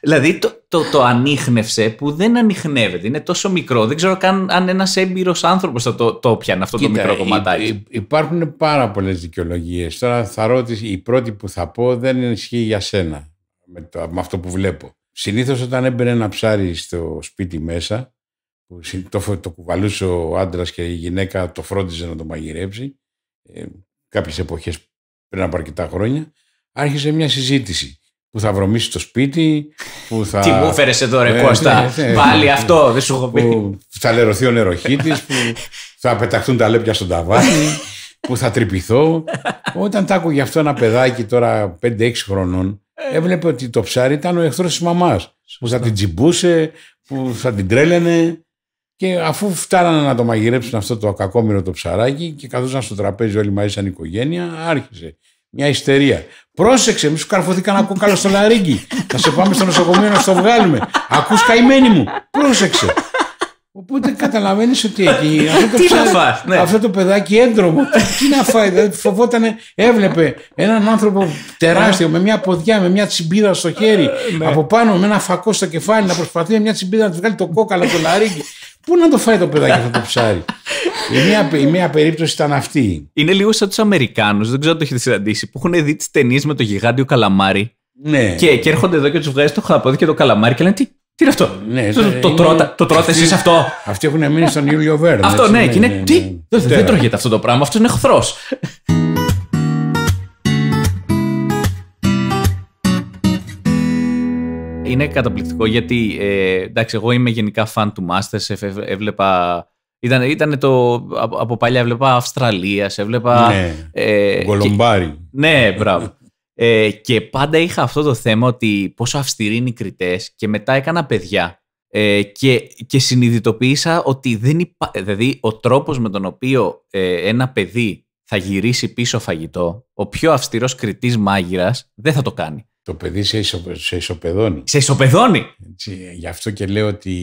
δηλαδή το, το, το ανείχνευσε που δεν ανοιχνεύεται. Είναι τόσο μικρό. Δεν ξέρω καν αν ένας έμπειρος άνθρωπος θα το, το πιάνει αυτό το μικρό κομματάκι. Υ, υ, υπάρχουν πάρα πολλές δικαιολογίες. Τώρα θα ρώτησε, η πρώτη που θα πω δεν ισχύει για σένα. Με, το, με αυτό που βλέπω. Συνήθως όταν έμπαινε ένα ψάρι στο σπίτι μέσα, που το, το κουβαλούσε ο άντρας και η γυναίκα το φρόντιζε να το μαγειρέψει, ε, κάποιες εποχές πριν από αρκετά χρόνια, άρχισε μια συζήτηση. Που θα βρωμίσει το σπίτι, που θα. Τι μου έφερε εδώ, Ρε ε, Κώστα. Ναι, ναι, ναι. Πάλι αυτό, δεν σου έχω πει. Που θα λερωθεί ο νεροχήτη, που θα πεταχτούν τα λέπια στον ταβάνι, που θα τρυπηθώ. Όταν τα άκουγε αυτό ένα παιδάκι τώρα 5-6 χρονών, ε, έβλεπε ότι το ψάρι ήταν ο εχθρός της μαμάς. Που θα την τσιμπούσε, που θα την τρέλαινε. Και αφού φτάνανε να το μαγειρέψουν αυτό το κακόμοιρο το ψαράκι και καθούσαν στο τραπέζι όλοι μαζί σαν οικογένεια, άρχισε μια ιστερία. Πρόσεξε, μη σου καρφωθεί ακούω καλό στο λαρίγκι. Να σε πάμε στο νοσοκομείο να το βγάλουμε. Ακούς καημένη μου. Πρόσεξε. Οπότε καταλαβαίνεις ότι εκεί. Αυτό το, ναι. αυτό το παιδάκι έντρομο, τι να φάει. Δηλαδή φοβόταν, έβλεπε έναν άνθρωπο τεράστιο με μια ποδιά, με μια τσιμπίδα στο χέρι, ε, ναι. από πάνω με ένα φακό στο κεφάλι να προσπαθεί με μια τσιμπίδα να του βγάλει το κόκαλο το λαρίκι. Πού να το φάει το παιδάκι αυτό το ψάρι. Η μία, η μία περίπτωση ήταν αυτή. Είναι λίγο σαν τους Αμερικάνους, δεν ξέρω αν το έχετε συναντήσει, που έχουν δει τις ταινίες με το γιγάντιο καλαμάρι. Ναι. Και, και έρχονται εδώ και τους βγάζει το χαλαπόδι και το καλαμάρι και λένε τι, τι είναι αυτό. Ναι, το, ε, είναι... το, τρώτε, εσείς αυτό. Αυτοί έχουν μείνει στον Ιούλιο Βέρντ». Αυτό ναι, ναι, και είναι. Ναι, τι. Ναι. Δεν τρώγεται αυτό το πράγμα. Αυτός είναι εχθρός. Είναι καταπληκτικό γιατί ε, εντάξει, εγώ είμαι γενικά φαν του Masters. Έβλεπα. Ήταν, ήταν το, από, παλιά έβλεπα Αυστραλίας, έβλεπα. Ναι, ε, Κολομπάρι. ναι, μπράβο. Ε, και πάντα είχα αυτό το θέμα ότι πόσο αυστηροί είναι οι κριτές και μετά έκανα παιδιά. Ε, και, συνειδητοποίησα ότι δεν υπά... δηλαδή, ο τρόπος με τον οποίο ε, ένα παιδί θα γυρίσει πίσω φαγητό, ο πιο αυστηρός κριτής μάγειρας δεν θα το κάνει. Το παιδί σε, ισο... σε ισοπεδώνει. Σε ισοπεδώνει! γι' αυτό και λέω ότι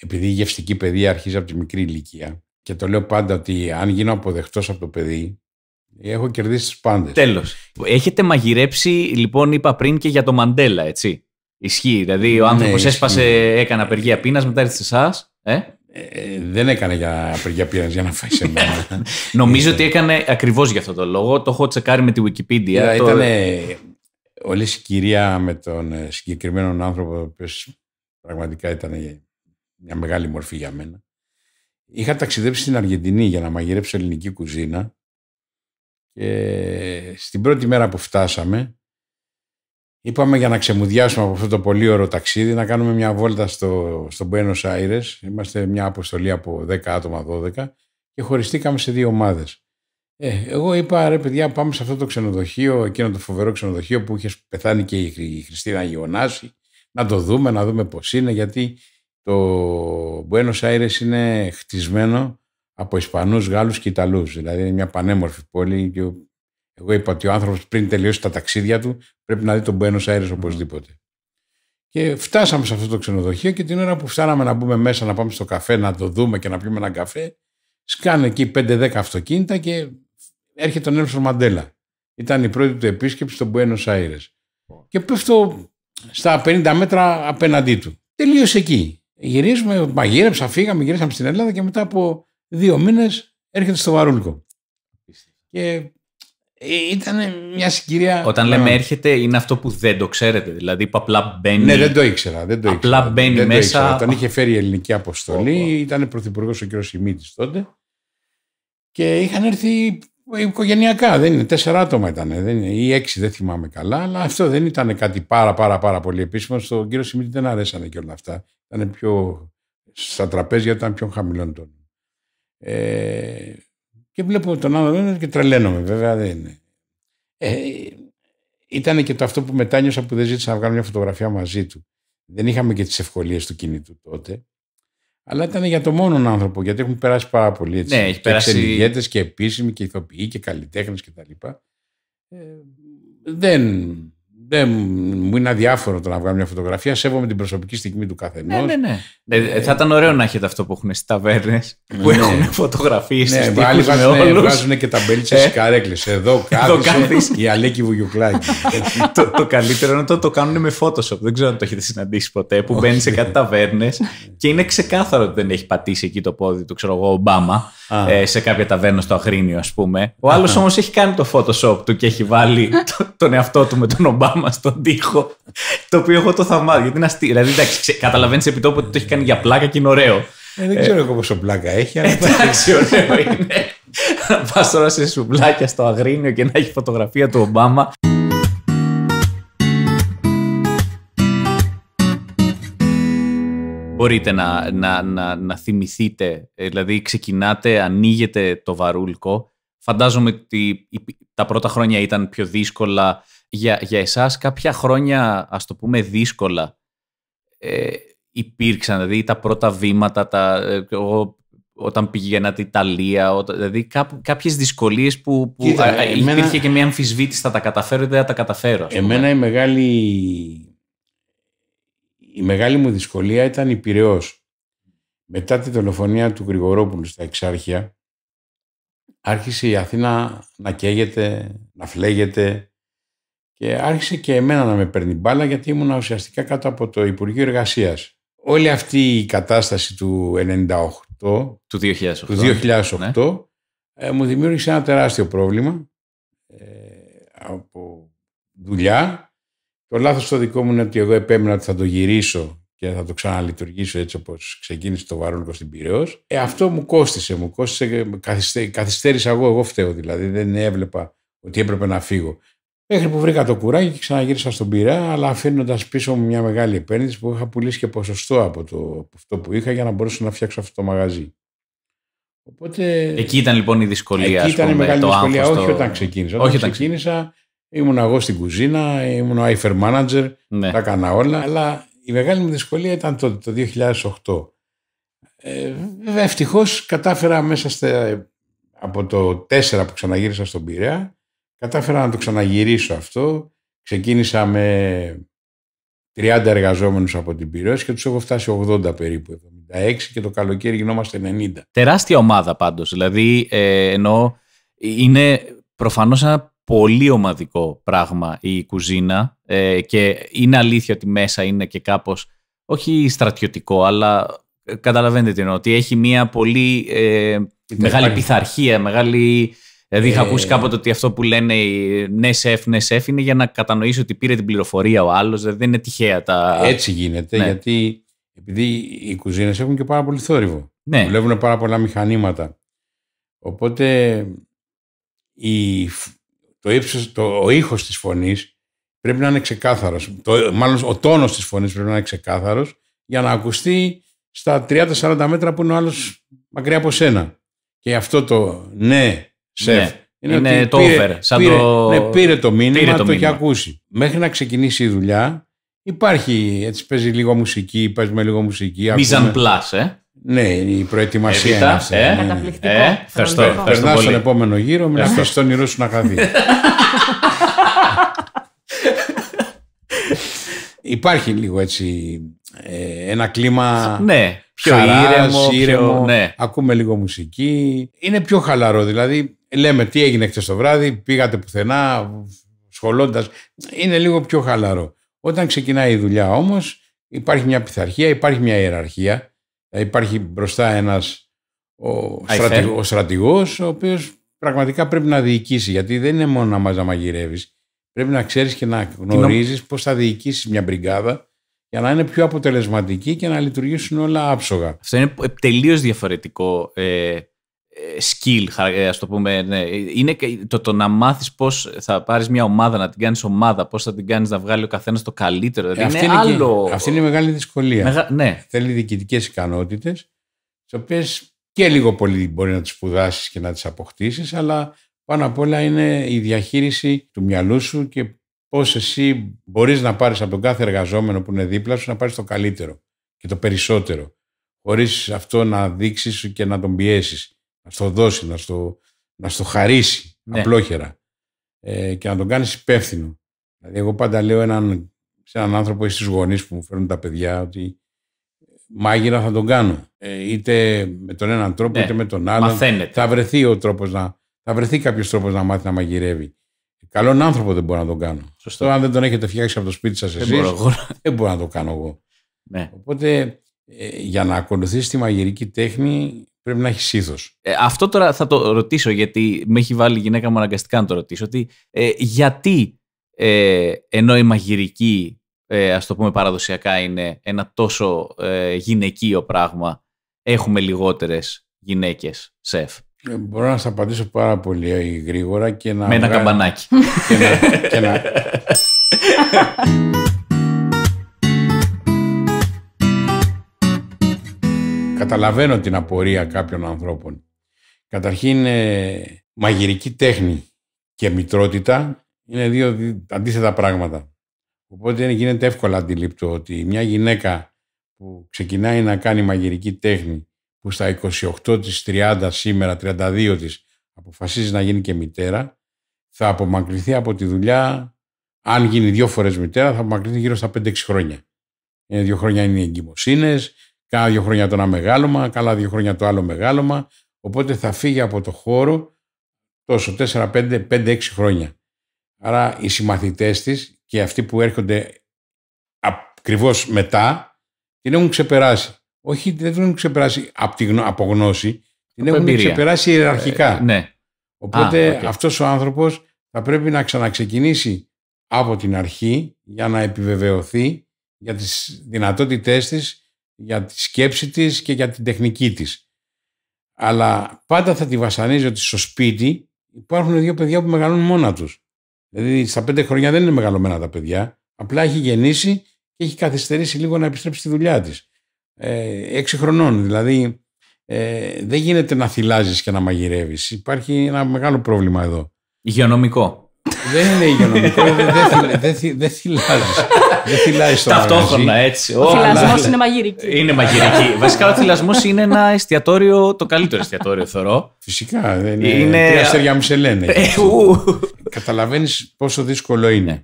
επειδή η γευστική παιδεία αρχίζει από τη μικρή ηλικία και το λέω πάντα ότι αν γίνω αποδεκτός από το παιδί Έχω κερδίσει τις πάντες. Τέλος. Έχετε μαγειρέψει, λοιπόν, είπα πριν και για το Μαντέλα, έτσι. Ισχύει. Δηλαδή, ο άνθρωπο ναι, έσπασε, έκανε απεργία πείνας, μετά έρθει σε εσάς. Ε? Ε, δεν έκανε για απεργία πείνας για να φάει σε μένα. Νομίζω ε, ότι έκανε ακριβώς για αυτό το λόγο. Το έχω τσεκάρει με τη Wikipedia. Ήταν το... όλη η κυρία με τον ε, συγκεκριμένο άνθρωπο, ο οποίος πραγματικά ήταν μια μεγάλη μορφή για μένα. Είχα ταξιδέψει στην Αργεντινή για να μαγειρέψω ελληνική κουζίνα και στην πρώτη μέρα που φτάσαμε, είπαμε για να ξεμουδιάσουμε από αυτό το πολύ ωραίο ταξίδι, να κάνουμε μια βόλτα στο, στο Buenos Aires. Είμαστε μια αποστολή από 10 άτομα, 12 και χωριστήκαμε σε δύο ομάδες. Ε, εγώ είπα ρε παιδιά πάμε σε αυτό το ξενοδοχείο, εκείνο το φοβερό ξενοδοχείο που είχες πεθάνει και η Χριστίνα Γιονάση, να το δούμε, να δούμε πώς είναι, γιατί το Buenos Aires είναι χτισμένο από Ισπανούς, Γάλλους και Ιταλούς. Δηλαδή είναι μια πανέμορφη πόλη και εγώ είπα ότι ο άνθρωπος πριν τελειώσει τα ταξίδια του πρέπει να δει τον Buenos Aires οπωσδήποτε. Και φτάσαμε σε αυτό το ξενοδοχείο και την ώρα που φτάναμε να μπούμε μέσα να πάμε στο καφέ να το δούμε και να πιούμε έναν καφέ σκάνε εκεί 5-10 αυτοκίνητα και έρχεται ο Νέλσον Μαντέλα. Ήταν η πρώτη του επίσκεψη στον Buenos Aires. Και πέφτω στα 50 μέτρα απέναντί του. Τελείωσε εκεί. Γυρίζουμε, μαγείρεψα, φύγαμε, γυρίσαμε στην Ελλάδα και μετά από δύο μήνες, έρχεται στο Βαρούλκο. Και ε, ήταν μια συγκυρία. Όταν λέμε ναι. έρχεται, είναι αυτό που δεν το ξέρετε. Δηλαδή, που απλά μπαίνει. Ναι, δεν το ήξερα. Δεν το ήξερα. Απλά μπαίνει μέσα. Το είχε φέρει η ελληνική αποστολή, oh, oh. ήταν πρωθυπουργός ο κ. Σιμίτης τότε. Και είχαν έρθει οικογενειακά. Δεν είναι, τέσσερα άτομα ήταν. Δεν είναι, ή έξι, δεν θυμάμαι καλά. Αλλά αυτό δεν ήταν κάτι πάρα, πάρα, πάρα πολύ επίσημο. Στον κύριο Σιμίτη δεν αρέσανε και όλα αυτά. Ήταν πιο. Στα τραπέζια ήταν πιο χαμηλών τόνων. Ε, και βλέπω τον άνθρωπο και τρελαίνομαι βέβαια. Δεν είναι. Ε, ήταν και το αυτό που μετά νιώσα που δεν ζήτησα να βγάλω μια φωτογραφία μαζί του. Δεν είχαμε και τις ευκολίες του κινητού τότε. Αλλά ήταν για το μόνον άνθρωπο, γιατί έχουν περάσει πάρα πολύ έτσι. Ναι, έχει περάσει. Και και επίσημοι και ηθοποιοί και καλλιτέχνες κτλ. ε, δεν δεν, ναι, μου είναι αδιάφορο το να βγάλω μια φωτογραφία. Σέβομαι την προσωπική στιγμή του καθενός. Ναι, ναι, ναι. Ε, θα ήταν ωραίο να έχετε αυτό που έχουν στις ταβέρνες. Που ναι. έχουν φωτογραφίες ναι, στις Ναι, βάζουν, με όλους. βάζουν και μπέλτσε στις ε. καρέκλες. Εδώ κάθεται η Αλέκη Βουγιουκλάκη. το, το καλύτερο είναι το το κάνουν με Photoshop. Δεν ξέρω αν το έχετε συναντήσει ποτέ. Που μπαίνει σε ναι. κάτι ταβέρνες και είναι ξεκάθαρο ότι δεν έχει πατήσει εκεί το πόδι του, ξέρω εγώ, Ομπάμα ε, σε κάποια ταβέρνα στο αχρίνιο, ας πούμε. Ο άλλος όμως έχει κάνει το Photoshop του και έχει βάλει τον εαυτό του με τον Ομπάμα μας στον τοίχο. Το οποίο εγώ το θαυμάζω. Γιατί είναι αστείο. Δηλαδή, εντάξει, καταλαβαίνεις επί τόπου ότι το έχει κάνει για πλάκα και είναι ωραίο. Ε, δεν ξέρω ε, εγώ πόσο πλάκα έχει, αλλά. Εντάξει, ωραίο είναι. Να πας τώρα σε σουβλάκια στο Αγρίνιο και να έχει φωτογραφία του Ομπάμα. Μπορείτε να, να, να, να θυμηθείτε, ε, δηλαδή ξεκινάτε, ανοίγετε το βαρούλκο. Φαντάζομαι ότι τα πρώτα χρόνια ήταν πιο δύσκολα για, για εσάς κάποια χρόνια, ας το πούμε, δύσκολα ε, υπήρξαν, δηλαδή τα πρώτα βήματα, τα, ε, όταν πηγαίνατε Ιταλία, ό, δηλαδή κάποιες δυσκολίες που, που υπήρχε και μια αμφισβήτηση, θα τα καταφέρω ή δεν θα τα καταφέρω. Εμένα η μεγάλη, η μεγάλη μου δυσκολία ήταν η Πυραιός. Μετά τη δολοφονία του Γρηγορόπουλου στα Εξάρχεια, άρχισε η Αθήνα να καίγεται, να φλέγεται, και άρχισε και εμένα να με παίρνει μπάλα γιατί ήμουν ουσιαστικά κάτω από το Υπουργείο Εργασίας. Όλη αυτή η κατάσταση του 98, του 2008, 2008 ναι. ε, μου δημιούργησε ένα τεράστιο πρόβλημα ε, από δουλειά. Το λάθος το δικό μου είναι ότι εγώ επέμενα ότι θα το γυρίσω και θα το ξαναλειτουργήσω έτσι όπως ξεκίνησε το βαρόλικο στην Πυραιός. Ε, αυτό μου κόστησε, μου κόστησε, καθυστέρησα εγώ, εγώ φταίω δηλαδή, δεν έβλεπα ότι έπρεπε να φύγω. Μέχρι που βρήκα το κουράγιο και ξαναγύρισα στον Πειραιά, αλλά αφήνοντας πίσω μου μια μεγάλη επένδυση που είχα πουλήσει και ποσοστό από το, αυτό που είχα για να μπορέσω να φτιάξω αυτό το μαγαζί. Οπότε, εκεί ήταν λοιπόν η δυσκολία. Εκεί ήταν πούμε, η μεγάλη δυσκολία, όχι το... όταν ξεκίνησα. Όχι όταν ξεκίνησα, ήμουν εγώ στην κουζίνα, ήμουν ο Άιφερ Manager, ναι. τα έκανα όλα. Αλλά η μεγάλη μου δυσκολία ήταν τότε, το 2008. Ε, βέβαια, ευτυχώς κατάφερα μέσα από το 4 που ξαναγύρισα στον Πειραιά Κατάφερα να το ξαναγυρίσω αυτό. Ξεκίνησα με 30 εργαζόμενους από την Πυραιός και τους έχω φτάσει 80 περίπου, 76 και το καλοκαίρι γινόμαστε 90. Τεράστια ομάδα πάντως, δηλαδή ε, εννοώ είναι προφανώς ένα πολύ ομαδικό πράγμα η κουζίνα ε, και είναι αλήθεια ότι μέσα είναι και κάπως όχι στρατιωτικό αλλά ε, καταλαβαίνετε την ότι έχει μια πολύ ε, μεγάλη πειθαρχία, μεγάλη Δηλαδή είχα ακούσει ε. κάποτε ότι αυτό που λένε οι ναι σεφ, ναι σεφ είναι για να κατανοήσει ότι πήρε την πληροφορία ο άλλος. Δηλαδή δεν είναι τυχαία τα. Έτσι γίνεται, ναι. γιατί επειδή οι κουζίνες έχουν και πάρα πολύ θόρυβο. Ναι. Δουλεύουν πάρα πολλά μηχανήματα. Οπότε η, το ύψος, το, ο ήχος της φωνής πρέπει να είναι ξεκάθαρος. Μάλλον ο τόνος της φωνής πρέπει να είναι ξεκάθαρος για να ακουστεί στα 30-40 μέτρα που είναι ο άλλος μακριά από σένα. Και αυτό το ναι σεφ. Ναι. Είναι, είναι το πήρε, over. Σαν πήρε, το... Ναι, πήρε το μήνυμα, πήρε το, το έχει ακούσει. Μέχρι να ξεκινήσει η δουλειά, υπάρχει, έτσι παίζει λίγο μουσική, παίζουμε λίγο μουσική. Μίζαν πλάς, ε. Ναι, η προετοιμασία ε, είναι ε, ε, ε, Ε, στον επόμενο γύρο με αφήσει τον σου να χαθεί. Υπάρχει λίγο έτσι ε, ένα κλίμα ναι, πιο χαράς, ήρεμο, ήρεμο. Πιο, ναι. ακούμε λίγο μουσική. Είναι πιο χαλαρό, δηλαδή λέμε τι έγινε χθες το βράδυ, πήγατε πουθενά, σχολώντας. Είναι λίγο πιο χαλαρό. Όταν ξεκινάει η δουλειά όμως, υπάρχει μια πειθαρχία, υπάρχει μια ιεραρχία. Ε, υπάρχει μπροστά ένας ο, στρατηγό, ο στρατηγός, ο οποίος πραγματικά πρέπει να διοικήσει. Γιατί δεν είναι μόνο να μας μαγειρεύει. Πρέπει να ξέρεις και να γνωρίζεις πώς θα διοικήσεις μια μπριγκάδα για να είναι πιο αποτελεσματική και να λειτουργήσουν όλα άψογα. Αυτό είναι τελείως διαφορετικό ε, skill, ε, ας το πούμε. Ναι. Είναι το, το να μάθεις πώς θα πάρεις μια ομάδα, να την κάνεις ομάδα, πώς θα την κάνεις να βγάλει ο καθένας το καλύτερο. Δηλαδή αυτή, είναι η μεγάλη δυσκολία. Μεγα... Ναι. Θέλει διοικητικές ικανότητες, τις οποίες και λίγο πολύ μπορεί να τις σπουδάσεις και να τις αποκτήσεις, αλλά πάνω απ' όλα είναι η διαχείριση του μυαλού σου και πώς εσύ μπορείς να πάρεις από τον κάθε εργαζόμενο που είναι δίπλα σου να πάρεις το καλύτερο και το περισσότερο χωρίς αυτό να δείξεις και να τον πιέσεις να στο δώσει, να στο, να στο χαρίσει ναι. απλόχερα ε, και να τον κάνεις υπεύθυνο. Δηλαδή εγώ πάντα λέω έναν, σε έναν άνθρωπο ή στους γονείς που μου φέρνουν τα παιδιά ότι μάγειρα θα τον κάνω. Ε, είτε με τον έναν τρόπο ναι. είτε με τον άλλον. Θα βρεθεί ο τρόπος να, θα βρεθεί κάποιος τρόπος να μάθει να μαγειρεύει. Καλόν άνθρωπο δεν μπορώ να τον κάνω. Σωστό. αν δεν τον έχετε φτιάξει από το σπίτι σας, εσεί. Δεν μπορώ να το κάνω εγώ. Ναι. Οπότε, ε, για να ακολουθήσει τη μαγειρική τέχνη, Πρέπει να έχεις ήθο. Ε, αυτό τώρα θα το ρωτήσω, γιατί με έχει βάλει η γυναίκα μου αναγκαστικά να το ρωτήσω. Ότι, ε, γιατί ε, ενώ η μαγειρική, ε, ας το πούμε παραδοσιακά, είναι ένα τόσο ε, γυναικείο πράγμα, έχουμε λιγότερες γυναίκες σεφ. Ε, μπορώ να σας απαντήσω πάρα πολύ γρήγορα και να. Με ένα καμπανάκι. και να... Και να... Καταλαβαίνω την απορία κάποιων ανθρώπων. Καταρχήν, ε, μαγειρική τέχνη και μητρότητα είναι δύο αντίθετα πράγματα. Οπότε γίνεται εύκολα αντιλήπτο ότι μια γυναίκα που ξεκινάει να κάνει μαγειρική τέχνη που στα 28 της, 30 σήμερα, 32 της αποφασίζει να γίνει και μητέρα θα απομακρυνθεί από τη δουλειά αν γίνει δύο φορές μητέρα θα απομακρυνθεί γύρω στα 5-6 χρόνια. Είναι δύο χρόνια είναι οι εγκυμοσύνες, Κάνα δύο χρόνια το ένα μεγάλωμα, καλά δύο χρόνια το άλλο μεγάλωμα. Οπότε θα φύγει από το χώρο τόσο 4, 5, 5, 6 χρόνια. Άρα οι συμμαθητές της και αυτοί που έρχονται ακριβώς μετά την έχουν ξεπεράσει. Όχι, δεν την έχουν ξεπεράσει από, τη γνω, γνώση, την έχουν ξεπεράσει ιεραρχικά. Ε, ναι. Οπότε αυτός ο άνθρωπος θα πρέπει να ξαναξεκινήσει από την αρχή για να επιβεβαιωθεί για τις δυνατότητε της για τη σκέψη της και για την τεχνική της. Αλλά πάντα θα τη βασανίζει ότι στο σπίτι υπάρχουν δύο παιδιά που μεγαλώνουν μόνα τους. Δηλαδή στα πέντε χρόνια δεν είναι μεγαλωμένα τα παιδιά, απλά έχει γεννήσει και έχει καθυστερήσει λίγο να επιστρέψει στη δουλειά της. Ε, έξι χρονών, δηλαδή ε, δεν γίνεται να θυλάζεις και να μαγειρεύεις. Υπάρχει ένα μεγάλο πρόβλημα εδώ. Υγειονομικό. Δεν είναι υγειονομικό, δεν θυλάζει. Δεν θυλάζει Ταυτόχρονα έτσι. Ο θυλασμός είναι μαγειρική. Είναι μαγειρική. Βασικά ο θυλασμός είναι ένα εστιατόριο, το καλύτερο εστιατόριο θεωρώ. Φυσικά. είναι. Τρία αστέρια μου σε λένε. Ε, Καταλαβαίνεις πόσο δύσκολο είναι. Ναι.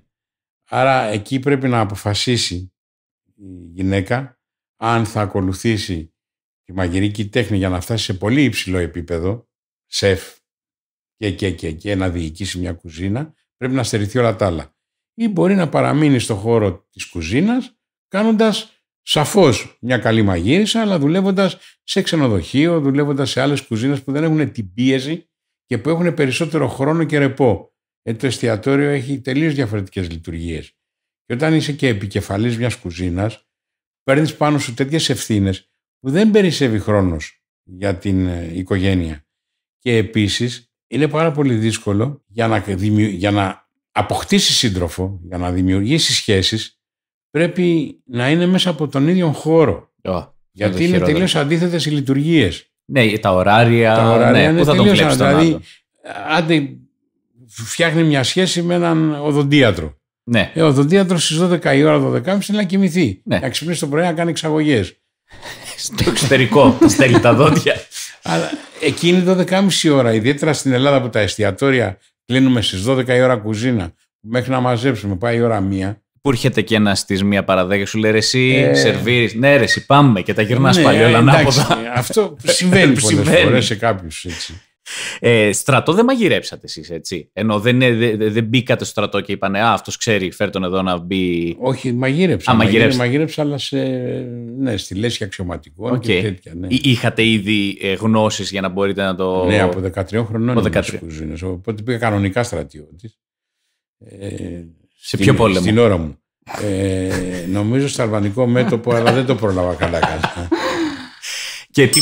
Άρα εκεί πρέπει να αποφασίσει η γυναίκα αν θα ακολουθήσει τη μαγειρική τέχνη για να φτάσει σε πολύ υψηλό επίπεδο, σεφ και, και, και, και να διοικήσει μια κουζίνα, πρέπει να στερηθεί όλα τα άλλα. Ή μπορεί να παραμείνει στο χώρο της κουζίνας, κάνοντας σαφώς μια καλή μαγείρισα, αλλά δουλεύοντας σε ξενοδοχείο, δουλεύοντας σε άλλες κουζίνες που δεν έχουν την πίεση και που έχουν περισσότερο χρόνο και ρεπό. Γιατί ε, το εστιατόριο έχει τελείως διαφορετικές λειτουργίες. Και όταν είσαι και επικεφαλής μιας κουζίνας, παίρνεις πάνω σου τέτοιες ευθύνες που δεν περισσεύει χρόνος για την ε, οικογένεια. Και επίσης είναι πάρα πολύ δύσκολο για να, για να αποκτήσει σύντροφο, για να δημιουργήσει σχέσεις, πρέπει να είναι μέσα από τον ίδιο χώρο. Γιατί είναι τελείως αντίθετες οι λειτουργίες. Ναι, τα ωράρια. Τα ωράρια ναι, είναι πού θα Δηλαδή, άντε φτιάχνει μια σχέση με έναν οδοντίατρο. Ναι. Ε, ο οδοντίατρος στις 12 η ώρα, 12.30 να κοιμηθεί. Ναι. Να ξυπνήσει το πρωί να κάνει εξαγωγές. Στο εξωτερικό, στέλνει τα δόντια. Αλλά εκείνη 12.30 ώρα, ιδιαίτερα στην Ελλάδα που τα εστιατόρια κλείνουμε στις 12 η ώρα κουζίνα, μέχρι να μαζέψουμε, πάει η ώρα μία. Που έρχεται και ένας της μία παραδέκα, σου λέει ρε, εσύ ε... Ναι, ρε, πάμε και τα γυρνάς ναι, πάλι όλα ανάποδα. Αυτό συμβαίνει πολλές φορές σε κάποιους έτσι. Ε, στρατό δεν μαγειρέψατε εσείς, έτσι. Ενώ δεν, ε, δεν, δεν μπήκατε στο στρατό και είπανε Α, αυτός ξέρει, φέρ τον εδώ να μπει. Όχι, μαγείρεψα. Α, μαγείρεψα. αλλά σε, ναι, στη λέσχη αξιωματικών okay. και τέτοια. Ναι. Είχατε ήδη ε, γνώσεις για να μπορείτε να το. Ναι, από 13 χρονών από 13. οπότε πήγα κανονικά στρατιώτης. Ε, σε ποιο πόλεμο. Στην ώρα μου. Ε, νομίζω στο αλβανικό μέτωπο, αλλά δεν το πρόλαβα καλά. καλά. Και τι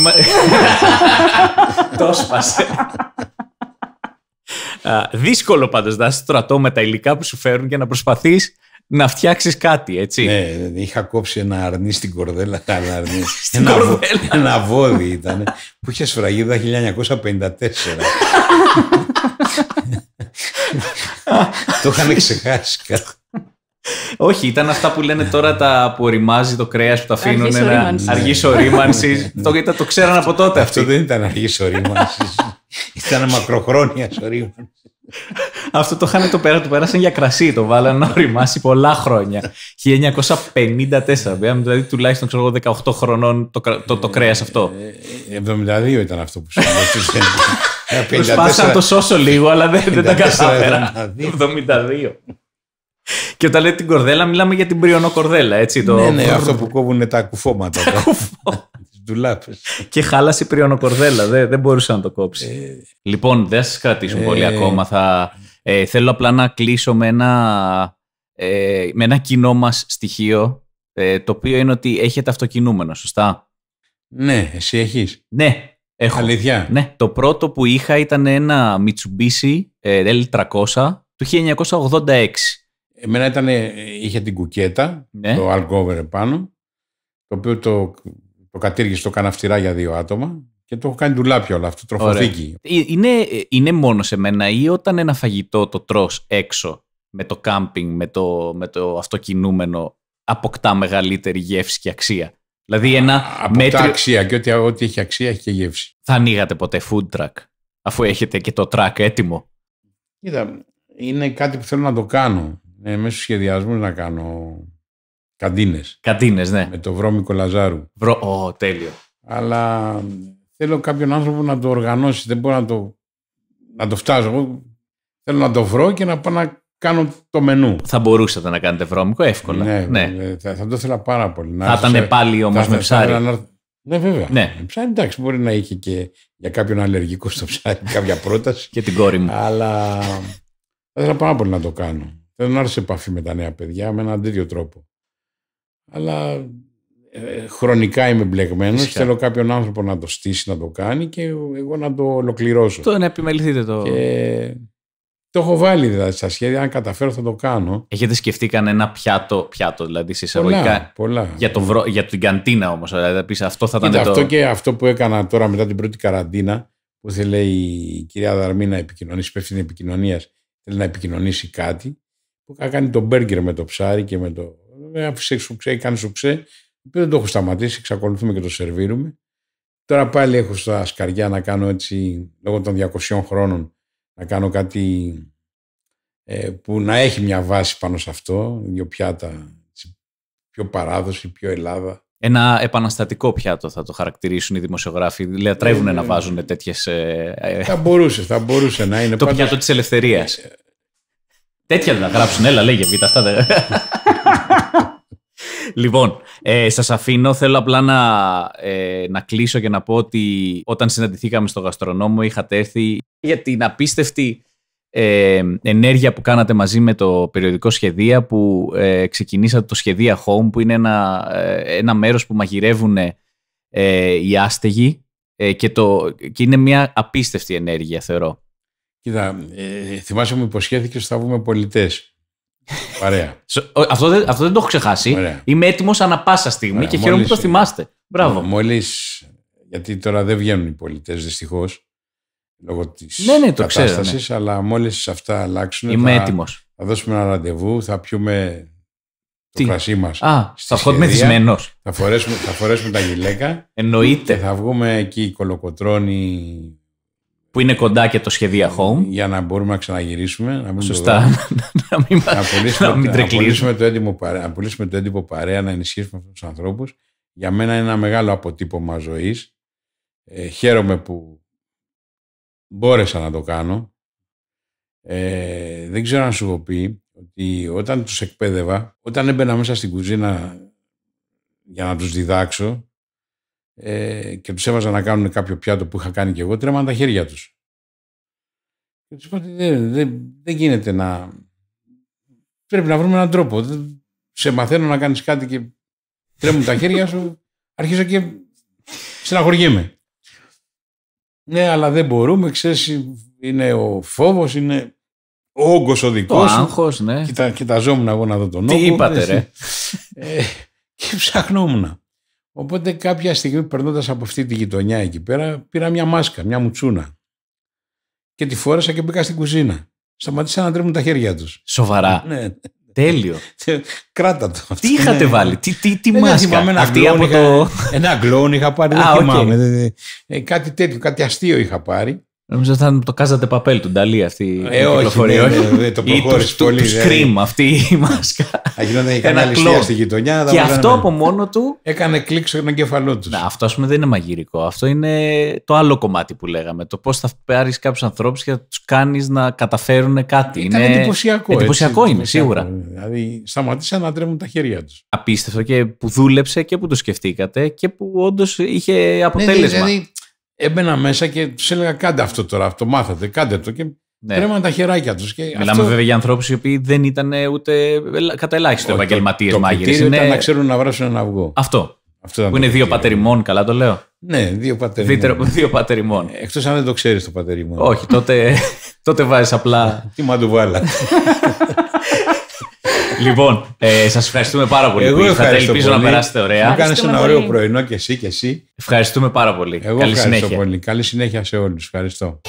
Το σπάσε. Δύσκολο πάντως να στρατό με τα υλικά που σου φέρουν για να προσπαθείς να φτιάξεις κάτι, έτσι. Ναι, είχα κόψει ένα αρνί στην κορδέλα. Καλά, αρνί. ένα, κορδέλα. ένα βόδι ήταν που είχε σφραγίδα 1954. Το είχαν ξεχάσει κάτι. Όχι, ήταν αυτά που λένε τώρα τα που οριμάζει το κρέας που τα αφήνουν να αργή ορίμανση. το, το ξέραν από τότε. Αυτό δεν ήταν αργής ορίμανσης. ήταν μακροχρόνια ορίμανσης. Αυτό το χάνε το πέρα, του. πέρασαν για κρασί, το βάλανε να οριμάσει πολλά χρόνια. 1954, δηλαδή τουλάχιστον 18 χρονών το, το, κρέας αυτό. 72 ε, ήταν αυτό που σου είπα. Προσπάθησα να το σώσω λίγο, αλλά δεν, τα κατάφερα. 72. Και όταν λέει την κορδέλα, μιλάμε για την πριονό κορδέλα, έτσι. Το... Ναι, ναι, αυτό που κόβουν τα κουφώματα. Τα ακουφώματα. Και χάλασε η πριονό Δεν, δεν μπορούσε να το κόψει. Ε, λοιπόν, δεν θα σα κρατήσω ε, πολύ ακόμα. Θα, ε, θέλω απλά να κλείσω με ένα, ε, με ένα κοινό μας στοιχείο. Ε, το οποίο είναι ότι έχετε αυτοκινούμενο, σωστά. Ναι, εσύ έχεις. Ναι, έχω. Αλήθεια. Ναι. Το πρώτο που είχα ήταν ένα Mitsubishi ε, L300 του 1986. Εμένα ήταν, ε, είχε την κουκέτα, ναι. το αλκόβερ επάνω, το οποίο το, το κατήργησε, το έκανα για δύο άτομα και το έχω κάνει ντουλάπι όλο αυτό, τροφοδίκη. Ε, είναι, ε, είναι μόνο σε μένα ή όταν ένα φαγητό το τρως έξω με το κάμπινγκ, με το, με το αυτοκινούμενο, αποκτά μεγαλύτερη γεύση και αξία. Δηλαδή ένα από αξία και ό,τι, έχει αξία έχει και γεύση. Θα ανοίγατε ποτέ food truck, αφού έχετε και το truck έτοιμο. Κοίτα, είναι κάτι που θέλω να το κάνω. Ναι, μέσα σχεδιασμούς να κάνω καντίνες. Καντίνες, ναι. Με το βρώμικο Λαζάρου. Βρω... τέλειο. Αλλά θέλω κάποιον άνθρωπο να το οργανώσει. Δεν μπορώ να το, να το φτάσω. Εγώ θέλω να το βρω και να πάω να κάνω το μενού. Θα μπορούσατε να κάνετε βρώμικο εύκολα. Ναι, ναι. Ε, θα, το ήθελα πάρα πολύ. θα ήταν πάλι όμως με ψάρι. Ναι, βέβαια. Ναι. Ε, ψάρι, εντάξει, μπορεί να είχε και για κάποιον αλλεργικό στο ψάρι κάποια πρόταση. και την κόρη μου. Αλλά θα ήθελα πάρα πολύ να το κάνω. Θέλω να έρθω σε επαφή με τα νέα παιδιά με έναν τέτοιο τρόπο. Αλλά ε, χρονικά είμαι μπλεγμένος. Θέλω κάποιον άνθρωπο να το στήσει, να το κάνει και εγώ να το ολοκληρώσω. Το να επιμεληθείτε το. Το έχω βάλει δηλαδή στα σχέδια. Αν καταφέρω, θα το κάνω. Έχετε σκεφτεί κανένα πιάτο, πιάτο δηλαδή σε Πολλά, Για, το για την καντίνα όμως. Δηλαδή, αυτό θα ήταν το... Αυτό και αυτό που έκανα τώρα μετά την πρώτη καραντίνα, που θέλει η κυρία Δαρμή να επικοινωνήσει, υπεύθυνη επικοινωνίας, θέλει να επικοινωνήσει κάτι που είχα κάνει το μπέργκερ με το ψάρι και με το. Άφησε ε, σουξέ, κάνει σουξέ. Δεν το έχω σταματήσει, εξακολουθούμε και το σερβίρουμε. Τώρα πάλι έχω στα σκαριά να κάνω έτσι, λόγω των 200 χρόνων, να κάνω κάτι ε, που να έχει μια βάση πάνω σε αυτό. Δύο πιάτα, πιο παράδοση, πιο Ελλάδα. Ένα επαναστατικό πιάτο θα το χαρακτηρίσουν οι δημοσιογράφοι. Λατρεύουν δηλαδή ε, να βάζουν τέτοιες. Ε, θα μπορούσε, θα μπορούσε να είναι. το πιάτο της ελευθερίας. Τέτοια δεν θα γράψουν. Έλα, λέγε βίτα αυτά. λοιπόν, ε, σας αφήνω. Θέλω απλά να, ε, να κλείσω και να πω ότι όταν συναντηθήκαμε στο γαστρονόμο είχατε έρθει για την απίστευτη ε, ενέργεια που κάνατε μαζί με το περιοδικό Σχεδία που ε, ξεκινήσατε το Σχεδία Home που είναι ένα, ε, ένα μέρος που μαγειρεύουν ε, οι άστεγοι και, το, και είναι μια απίστευτη ενέργεια θεωρώ. Κοίτα, ε, θυμάσαι μου υποσχέθηκες ότι θα βγούμε πολιτές. Παρέα. αυτό, δεν, αυτό δεν το έχω ξεχάσει. Είμαι έτοιμος ανα πάσα στιγμή Ωραία. και χαίρομαι που το θυμάστε. Μπράβο. Μόλις. Γιατί τώρα δεν βγαίνουν οι πολιτές δυστυχώς λόγω της ναι, ναι, κατάστασης, ναι. αλλά μόλις αυτά αλλάξουν. Είμαι έτοιμος. Θα δώσουμε ένα ραντεβού, θα πιούμε το κρασί μας. Α, θα Θα φορέσουμε, θα φορέσουμε τα γυλαίκα. Εννοείται. Και θα βγούμε εκεί κολοκοτρόνη που είναι κοντά και το σχεδία home. Για να μπορούμε να ξαναγυρίσουμε. Να μην Σωστά. να μην, το παρέα, να πουλήσουμε το έντυπο παρέα, να ενισχύσουμε αυτούς τους ανθρώπους. Για μένα είναι ένα μεγάλο αποτύπωμα ζωής. Ε, χαίρομαι που μπόρεσα να το κάνω. Ε, δεν ξέρω αν σου πει ότι όταν τους εκπαίδευα, όταν έμπαινα μέσα στην κουζίνα για να τους διδάξω, ε, και τους έβαζα να κάνουν κάποιο πιάτο που είχα κάνει και εγώ, τρέμαν τα χέρια τους. Και τους είπα «Ε, δεν, δεν, γίνεται να... Πρέπει να βρούμε έναν τρόπο. Σε μαθαίνω να κάνεις κάτι και τρέμουν τα χέρια σου, αρχίζω και στεναχωριέμαι. Ναι, αλλά δεν μπορούμε, ξέρεις είναι ο φόβος, είναι ο όγκος ο δικός Το άγχος, ναι. Κοιτα, κοιταζόμουν εγώ να δω τον όγκο. Τι είπατε, ρε. Ε, και ψαχνόμουν. Οπότε κάποια στιγμή περνώντας από αυτή τη γειτονιά εκεί πέρα, πήρα μια μάσκα, μια μουτσούνα. Και τη φόρεσα και μπήκα στην κουζίνα. Σταματήσα να τρέμουν τα χέρια τους. Σοβαρά. Ναι. Τέλειο. Κράτα το. Τι είχατε ναι. βάλει, τι, τι, τι μάσκα. Ένα Αυτή από είχα, το... Ένα γκλόν είχα πάρει, δεν θυμάμαι. Ε, κάτι τέτοιο, κάτι αστείο είχα πάρει. Νομίζω ότι ήταν το κάζατε παπέλ του Νταλή αυτή ε, η ναι, όχι, Ναι, ναι το προχώρησε πολύ. Τους, σκρίμ δηλαδή. αυτή η μάσκα. Αγινόταν η στη γειτονιά. Και αυτό από μόνο του. Έκανε κλικ στον εγκεφαλό τους. Ναι, αυτό ας πούμε δεν είναι μαγειρικό. Αυτό είναι το άλλο κομμάτι που λέγαμε. Το πώς θα πάρει κάποιους ανθρώπους και θα τους κάνεις να καταφέρουν κάτι. είναι εντυπωσιακό. Εντυπωσιακό είναι, σίγουρα. Δηλαδή σταματήσαν να τρέμουν τα χέρια τους. Απίστευτο και που δούλεψε και που το σκεφτήκατε και που όντως είχε αποτέλεσμα. Δηλαδή, έμπαινα μέσα και τους έλεγα κάντε αυτό τώρα, αυτό μάθατε, κάντε το. Και ναι. τα χεράκια τους. Μιλάμε αυτό... βέβαια για ανθρώπους οι οποίοι δεν ήταν ούτε κατά ελάχιστο επαγγελματίε μάγειρε. Το, είναι... ήταν να ξέρουν να βράσουν ένα αυγό. Αυτό. αυτό που είναι δύο πατεριμόν, καλά το λέω. Ναι, δύο πατερημών. Δύο, ε, Εκτός αν δεν το ξέρεις το πατεριμόν. Όχι, τότε, τότε βάζεις απλά. Τι μαντουβάλα. λοιπόν, ε, σας ευχαριστούμε πάρα πολύ. Εγώ ευχαριστώ ελπίζω πολύ. να περάσετε ωραία. Μου κάνε ένα ωραίο πρωινό και εσύ και εσύ. Ευχαριστούμε πάρα πολύ. Εγώ Καλή συνέχεια. πολύ. Καλή συνέχεια σε όλους. Ευχαριστώ.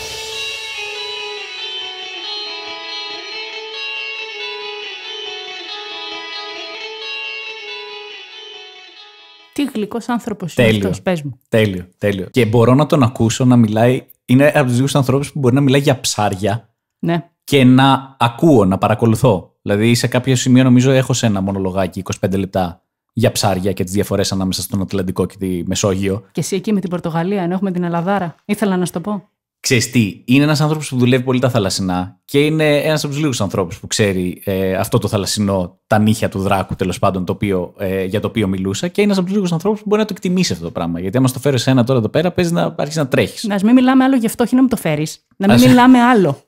Τι γλυκός άνθρωπος είναι αυτός, πες μου. Τέλειο, τέλειο. Και μπορώ να τον ακούσω να μιλάει. Είναι από τους δύο ανθρώπους που μπορεί να μιλάει για ψάρια. Ναι. Και να ακούω, να παρακολουθώ. Δηλαδή, σε κάποιο σημείο, νομίζω, έχω σε ένα μονολογάκι 25 λεπτά για ψάρια και τις διαφορές ανάμεσα στον Ατλαντικό και τη Μεσόγειο. Και εσύ εκεί με την Πορτογαλία, ενώ έχουμε την Ελλαδάρα. Ήθελα να σου το πω. Ξέρεις τι, είναι ένας άνθρωπος που δουλεύει πολύ τα θαλασσινά και είναι ένας από τους λίγους ανθρώπους που ξέρει ε, αυτό το θαλασσινό, τα νύχια του δράκου τέλος πάντων το οποίο, ε, για το οποίο μιλούσα και είναι ένας από τους λίγους ανθρώπους που μπορεί να το εκτιμήσει αυτό το πράγμα. Γιατί άμα το φέρεις ένα τώρα εδώ πέρα παίζει να αρχίσει να τρέχεις. Να μην μιλάμε άλλο γι' αυτό, όχι να μην το φέρεις. Να μην μιλάμε άλλο.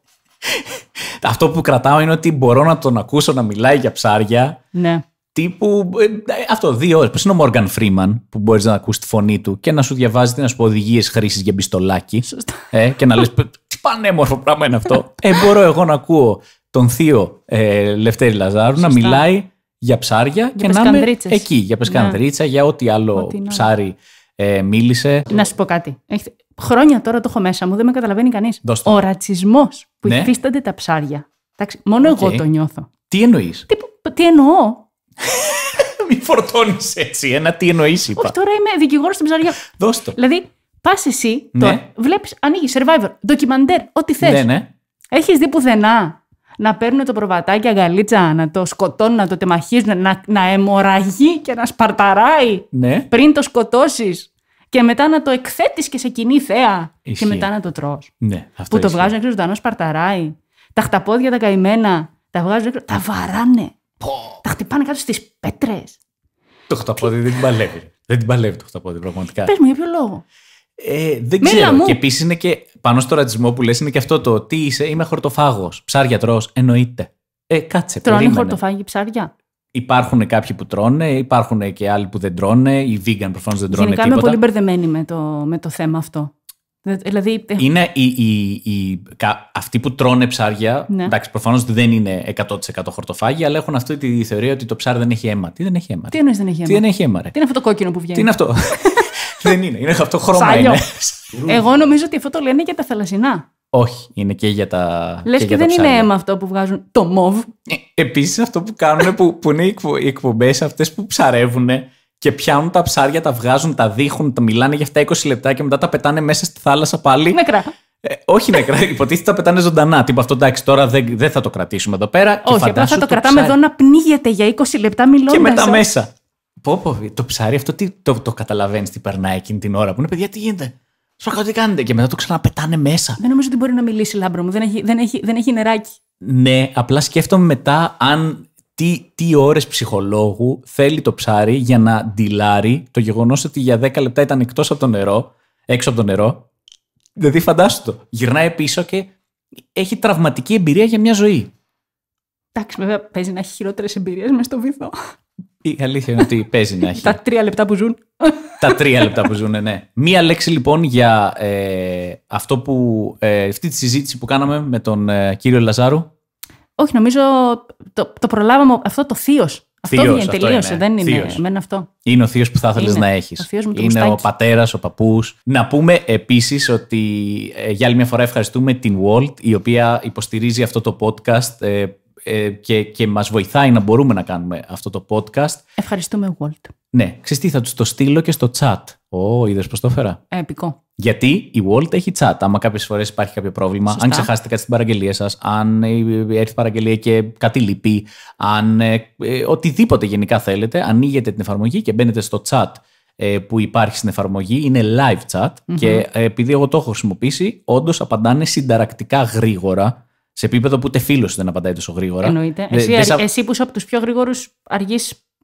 Αυτό που κρατάω είναι ότι μπορώ να τον ακούσω να μιλάει για ψάρια. Ναι. Τύπου. Ε, αυτό, δύο ώρες. Πώς είναι ο Μόργαν Φρήμαν που μπορείς να ακούσει τη φωνή του και να σου διαβάζει τι να σου πω οδηγίες χρήσης για μπιστολάκι. Ε, και να λες. Τι πανέμορφο πράγμα είναι αυτό. Ε, μπορώ εγώ να ακούω τον θείο ε, Λευτέρη Λαζάρου να μιλάει για ψάρια και να είμαι εκεί. Για πεσκανδρίτσα, ναι. για ό,τι άλλο ψάρι ε, μίλησε. Να σου πω κάτι χρόνια τώρα το έχω μέσα μου, δεν με καταλαβαίνει κανείς. Ο ρατσισμός που ναι. υφίστανται τα ψάρια. Εντάξει, μόνο okay. εγώ το νιώθω. Τι εννοείς. Τι, τι εννοώ. Μην φορτώνεις έτσι. Ένα τι εννοείς, είπα. Όχι, τώρα είμαι δικηγόρος στην ψαριά. Δώσ' το. Δηλαδή, πας εσύ, ναι. βλέπεις, ανοίγεις survivor, ντοκιμαντέρ, ό,τι θες. Ναι, ναι. Έχεις δει πουθενά να παίρνουν το προβατάκι αγκαλίτσα, να το σκοτώνουν, να το τεμαχίζουν, να, να αιμορραγεί και να σπαρταράει ναι. πριν το σκοτώσεις και μετά να το εκθέτεις και σε κοινή θέα. Και μετά να το τρώ. Ναι, αυτό που το βγάζουν έξω ζωντανό, σπαρταράει. Τα χταπόδια τα καημένα, τα βγάζουν έξω. Τα βαράνε. Πω. Τα χτυπάνε κάτω στις πέτρες. Το χταπόδι δεν την παλεύει. Δεν την παλεύει το χταπόδι, πραγματικά. Πες μου, για ποιο λόγο. Ε, δεν ξέρω. Μου. Και επίσης είναι και πάνω στο ρατσισμό που λες είναι και αυτό το τι είσαι, είμαι χορτοφάγος. Ψάρια τρώ, εννοείται. Ε, κάτσε. Τρώνε χορτοφάγοι ψάρια. Υπάρχουν κάποιοι που τρώνε, υπάρχουν και άλλοι που δεν τρώνε. Οι vegan προφανώς δεν τρώνε Γενικά, τίποτα. Είμαι πολύ μπερδεμένη με το, με το θέμα αυτό. Δηλαδή... Ε, είναι οι, οι, οι, αυτοί που τρώνε ψάρια. Ναι. Εντάξει, προφανώς δεν είναι 100% χορτοφάγοι, αλλά έχουν αυτή τη θεωρία ότι το ψάρι δεν έχει αίμα. Τι δεν έχει αίμα. Τι δεν έχει αίμα. Τι, δεν έχει αίμα Τι είναι αυτό το κόκκινο που βγαίνει. Τι είναι αυτό. δεν είναι. Είναι αυτό χρώμα. Είναι. Εγώ νομίζω ότι αυτό το λένε για τα θαλασσινά. Όχι, είναι και για τα. Λες και, και δεν είναι αίμα αυτό που βγάζουν το μοβ. Ε, Επίσης αυτό που κάνουν που, που είναι οι εκπομπές αυτές που ψαρεύουν και πιάνουν τα ψάρια, τα βγάζουν, τα δείχνουν, τα μιλάνε για αυτά 20 λεπτά και μετά τα πετάνε μέσα στη θάλασσα πάλι. Νεκρά. Ε, όχι νεκρά, υποτίθεται τα πετάνε ζωντανά. Τι αυτό εντάξει, τώρα δεν, δεν θα το κρατήσουμε εδώ πέρα. Όχι, απλά θα το, κρατάμε ψάρι. εδώ να πνίγεται για 20 λεπτά μιλώντας. Και μετά μέσα. Πόπο, το ψάρι αυτό τι, το, το καταλαβαίνεις τι περνάει εκείνη την ώρα που είναι παιδιά, τι γίνεται. Σου τι κάνετε. Και μετά το ξαναπετάνε μέσα. Δεν νομίζω ότι μπορεί να μιλήσει, λάμπρο μου. Δεν έχει, δεν έχει, δεν έχει νεράκι. Ναι, απλά σκέφτομαι μετά αν τι, τι ώρες ψυχολόγου θέλει το ψάρι για να ντυλάρει το γεγονός ότι για 10 λεπτά ήταν εκτός από το νερό, έξω από το νερό. Δηλαδή φαντάσου το. Γυρνάει πίσω και έχει τραυματική εμπειρία για μια ζωή. Εντάξει, βέβαια παίζει να έχει χειρότερες εμπειρίες μες στο βυθό. Η αλήθεια είναι ότι παίζει να έχει. Τα τρία λεπτά που ζουν. Τα τρία λεπτά που ζουν, ναι. Μία λέξη λοιπόν για ε, αυτό που, ε, αυτή τη συζήτηση που κάναμε με τον ε, κύριο Λαζάρου. Όχι, νομίζω το, το προλάβαμε. Αυτό το θείος. Αυτό είναι τελείωσε. Δεν είναι θείος. εμένα αυτό. Είναι ο θείος που θα ήθελε να έχεις. Είναι ο πατέρας, ο παππούς. Να πούμε επίσης ότι ε, για άλλη μια φορά ευχαριστούμε την Walt, η οποία υποστηρίζει αυτό το podcast. Ε, ε, και, και μας βοηθάει να μπορούμε να κάνουμε αυτό το podcast. Ευχαριστούμε, Walt. Ναι, ξέρεις τι, θα τους το στείλω και στο chat. Ω, oh, είδες πώς το έφερα. επικό. Γιατί η Walt έχει chat. Άμα κάποιες φορές υπάρχει κάποιο πρόβλημα, αν ξεχάσετε κάτι στην παραγγελία σας, αν ε, έρθει παραγγελία και κάτι λυπεί, αν ε, οτιδήποτε γενικά θέλετε, ανοίγετε την εφαρμογή και μπαίνετε στο chat που υπάρχει στην εφαρμογή. Είναι live chat και επειδή εγώ το έχω χρησιμοποιήσει, όντως απαντάνε συνταρακτικά γρήγορα σε επίπεδο που ούτε φίλος δεν απαντάει τόσο γρήγορα. Εννοείται. Δε, εσύ, δε, εσύ που είσαι από τους πιο γρήγορους, αργείς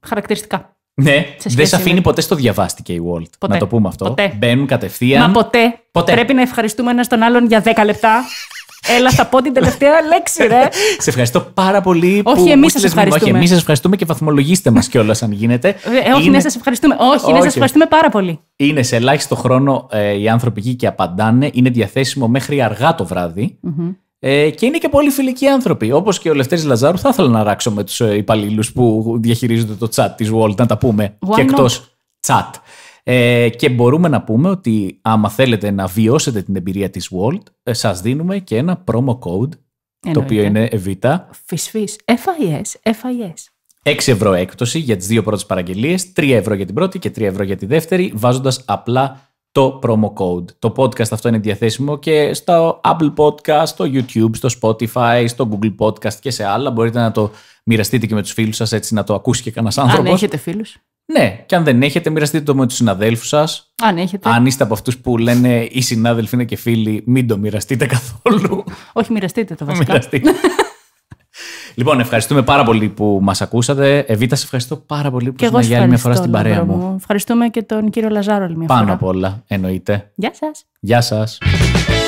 χαρακτηριστικά. Ναι, δεν σε αφήνει με. ποτέ στο διαβάστηκε η Walt. Ποτέ. Να το πούμε αυτό. Ποτέ. Μπαίνουν κατευθείαν. Μα ποτέ. ποτέ. Πρέπει να ευχαριστούμε ένα τον άλλον για 10 λεπτά. Έλα, θα πω την τελευταία λέξη, ρε. σε ευχαριστώ πάρα πολύ που Όχι, εμεί σα ευχαριστούμε. Όχι, εμείς σας ευχαριστούμε και βαθμολογήστε μας κιόλας, αν γίνεται. Ε, όχι, Είναι... ναι, σας ευχαριστούμε. Όχι, ναι, όχι. ναι, σα ευχαριστούμε πάρα πολύ. Είναι σε ελάχιστο χρόνο ε, οι άνθρωποι και απαντάνε. Είναι διαθέσιμο μέχρι αργά το βράδυ. Mm-hmm. Ε, και είναι και πολύ φιλικοί άνθρωποι. Όπως και ο Λευτέρης Λαζάρου, θα ήθελα να ράξω με τους ε, υπαλλήλους που διαχειρίζονται το chat της Walt, να τα πούμε. Why και εκτός chat. Ε, και μπορούμε να πούμε ότι άμα θέλετε να βιώσετε την εμπειρία της World, ε, σας δίνουμε και ένα promo code, το οποίο είναι ΕΒΙΤΑ. Φυσφύς, FIS, FIS. 6 ευρώ έκπτωση για τις δύο πρώτες παραγγελίες, 3 ευρώ για την πρώτη και 3 ευρώ για τη δεύτερη, βάζοντας απλά το promo code. Το podcast αυτό είναι διαθέσιμο και στο Apple Podcast, στο YouTube, στο Spotify, στο Google Podcast και σε άλλα. Μπορείτε να το μοιραστείτε και με τους φίλους σας έτσι να το ακούσει και κανένας άνθρωπος. Αν έχετε φίλους. Ναι, και αν δεν έχετε, μοιραστείτε το με τους συναδέλφους σας. Αν έχετε. Αν είστε από αυτούς που λένε οι συνάδελφοι είναι και φίλοι, μην το μοιραστείτε καθόλου. Όχι, μοιραστείτε το βασικά. Μοιραστείτε. Λοιπόν, ευχαριστούμε πάρα πολύ που μας ακούσατε. Εβίτα, σε ευχαριστώ πάρα πολύ που ήρθατε για άλλη μια φορά στην παρέα μου. Ευχαριστούμε και τον κύριο Λαζάρο μια Πάνω φορά. Πάνω απ' όλα, εννοείται. Γεια σας. Γεια σας.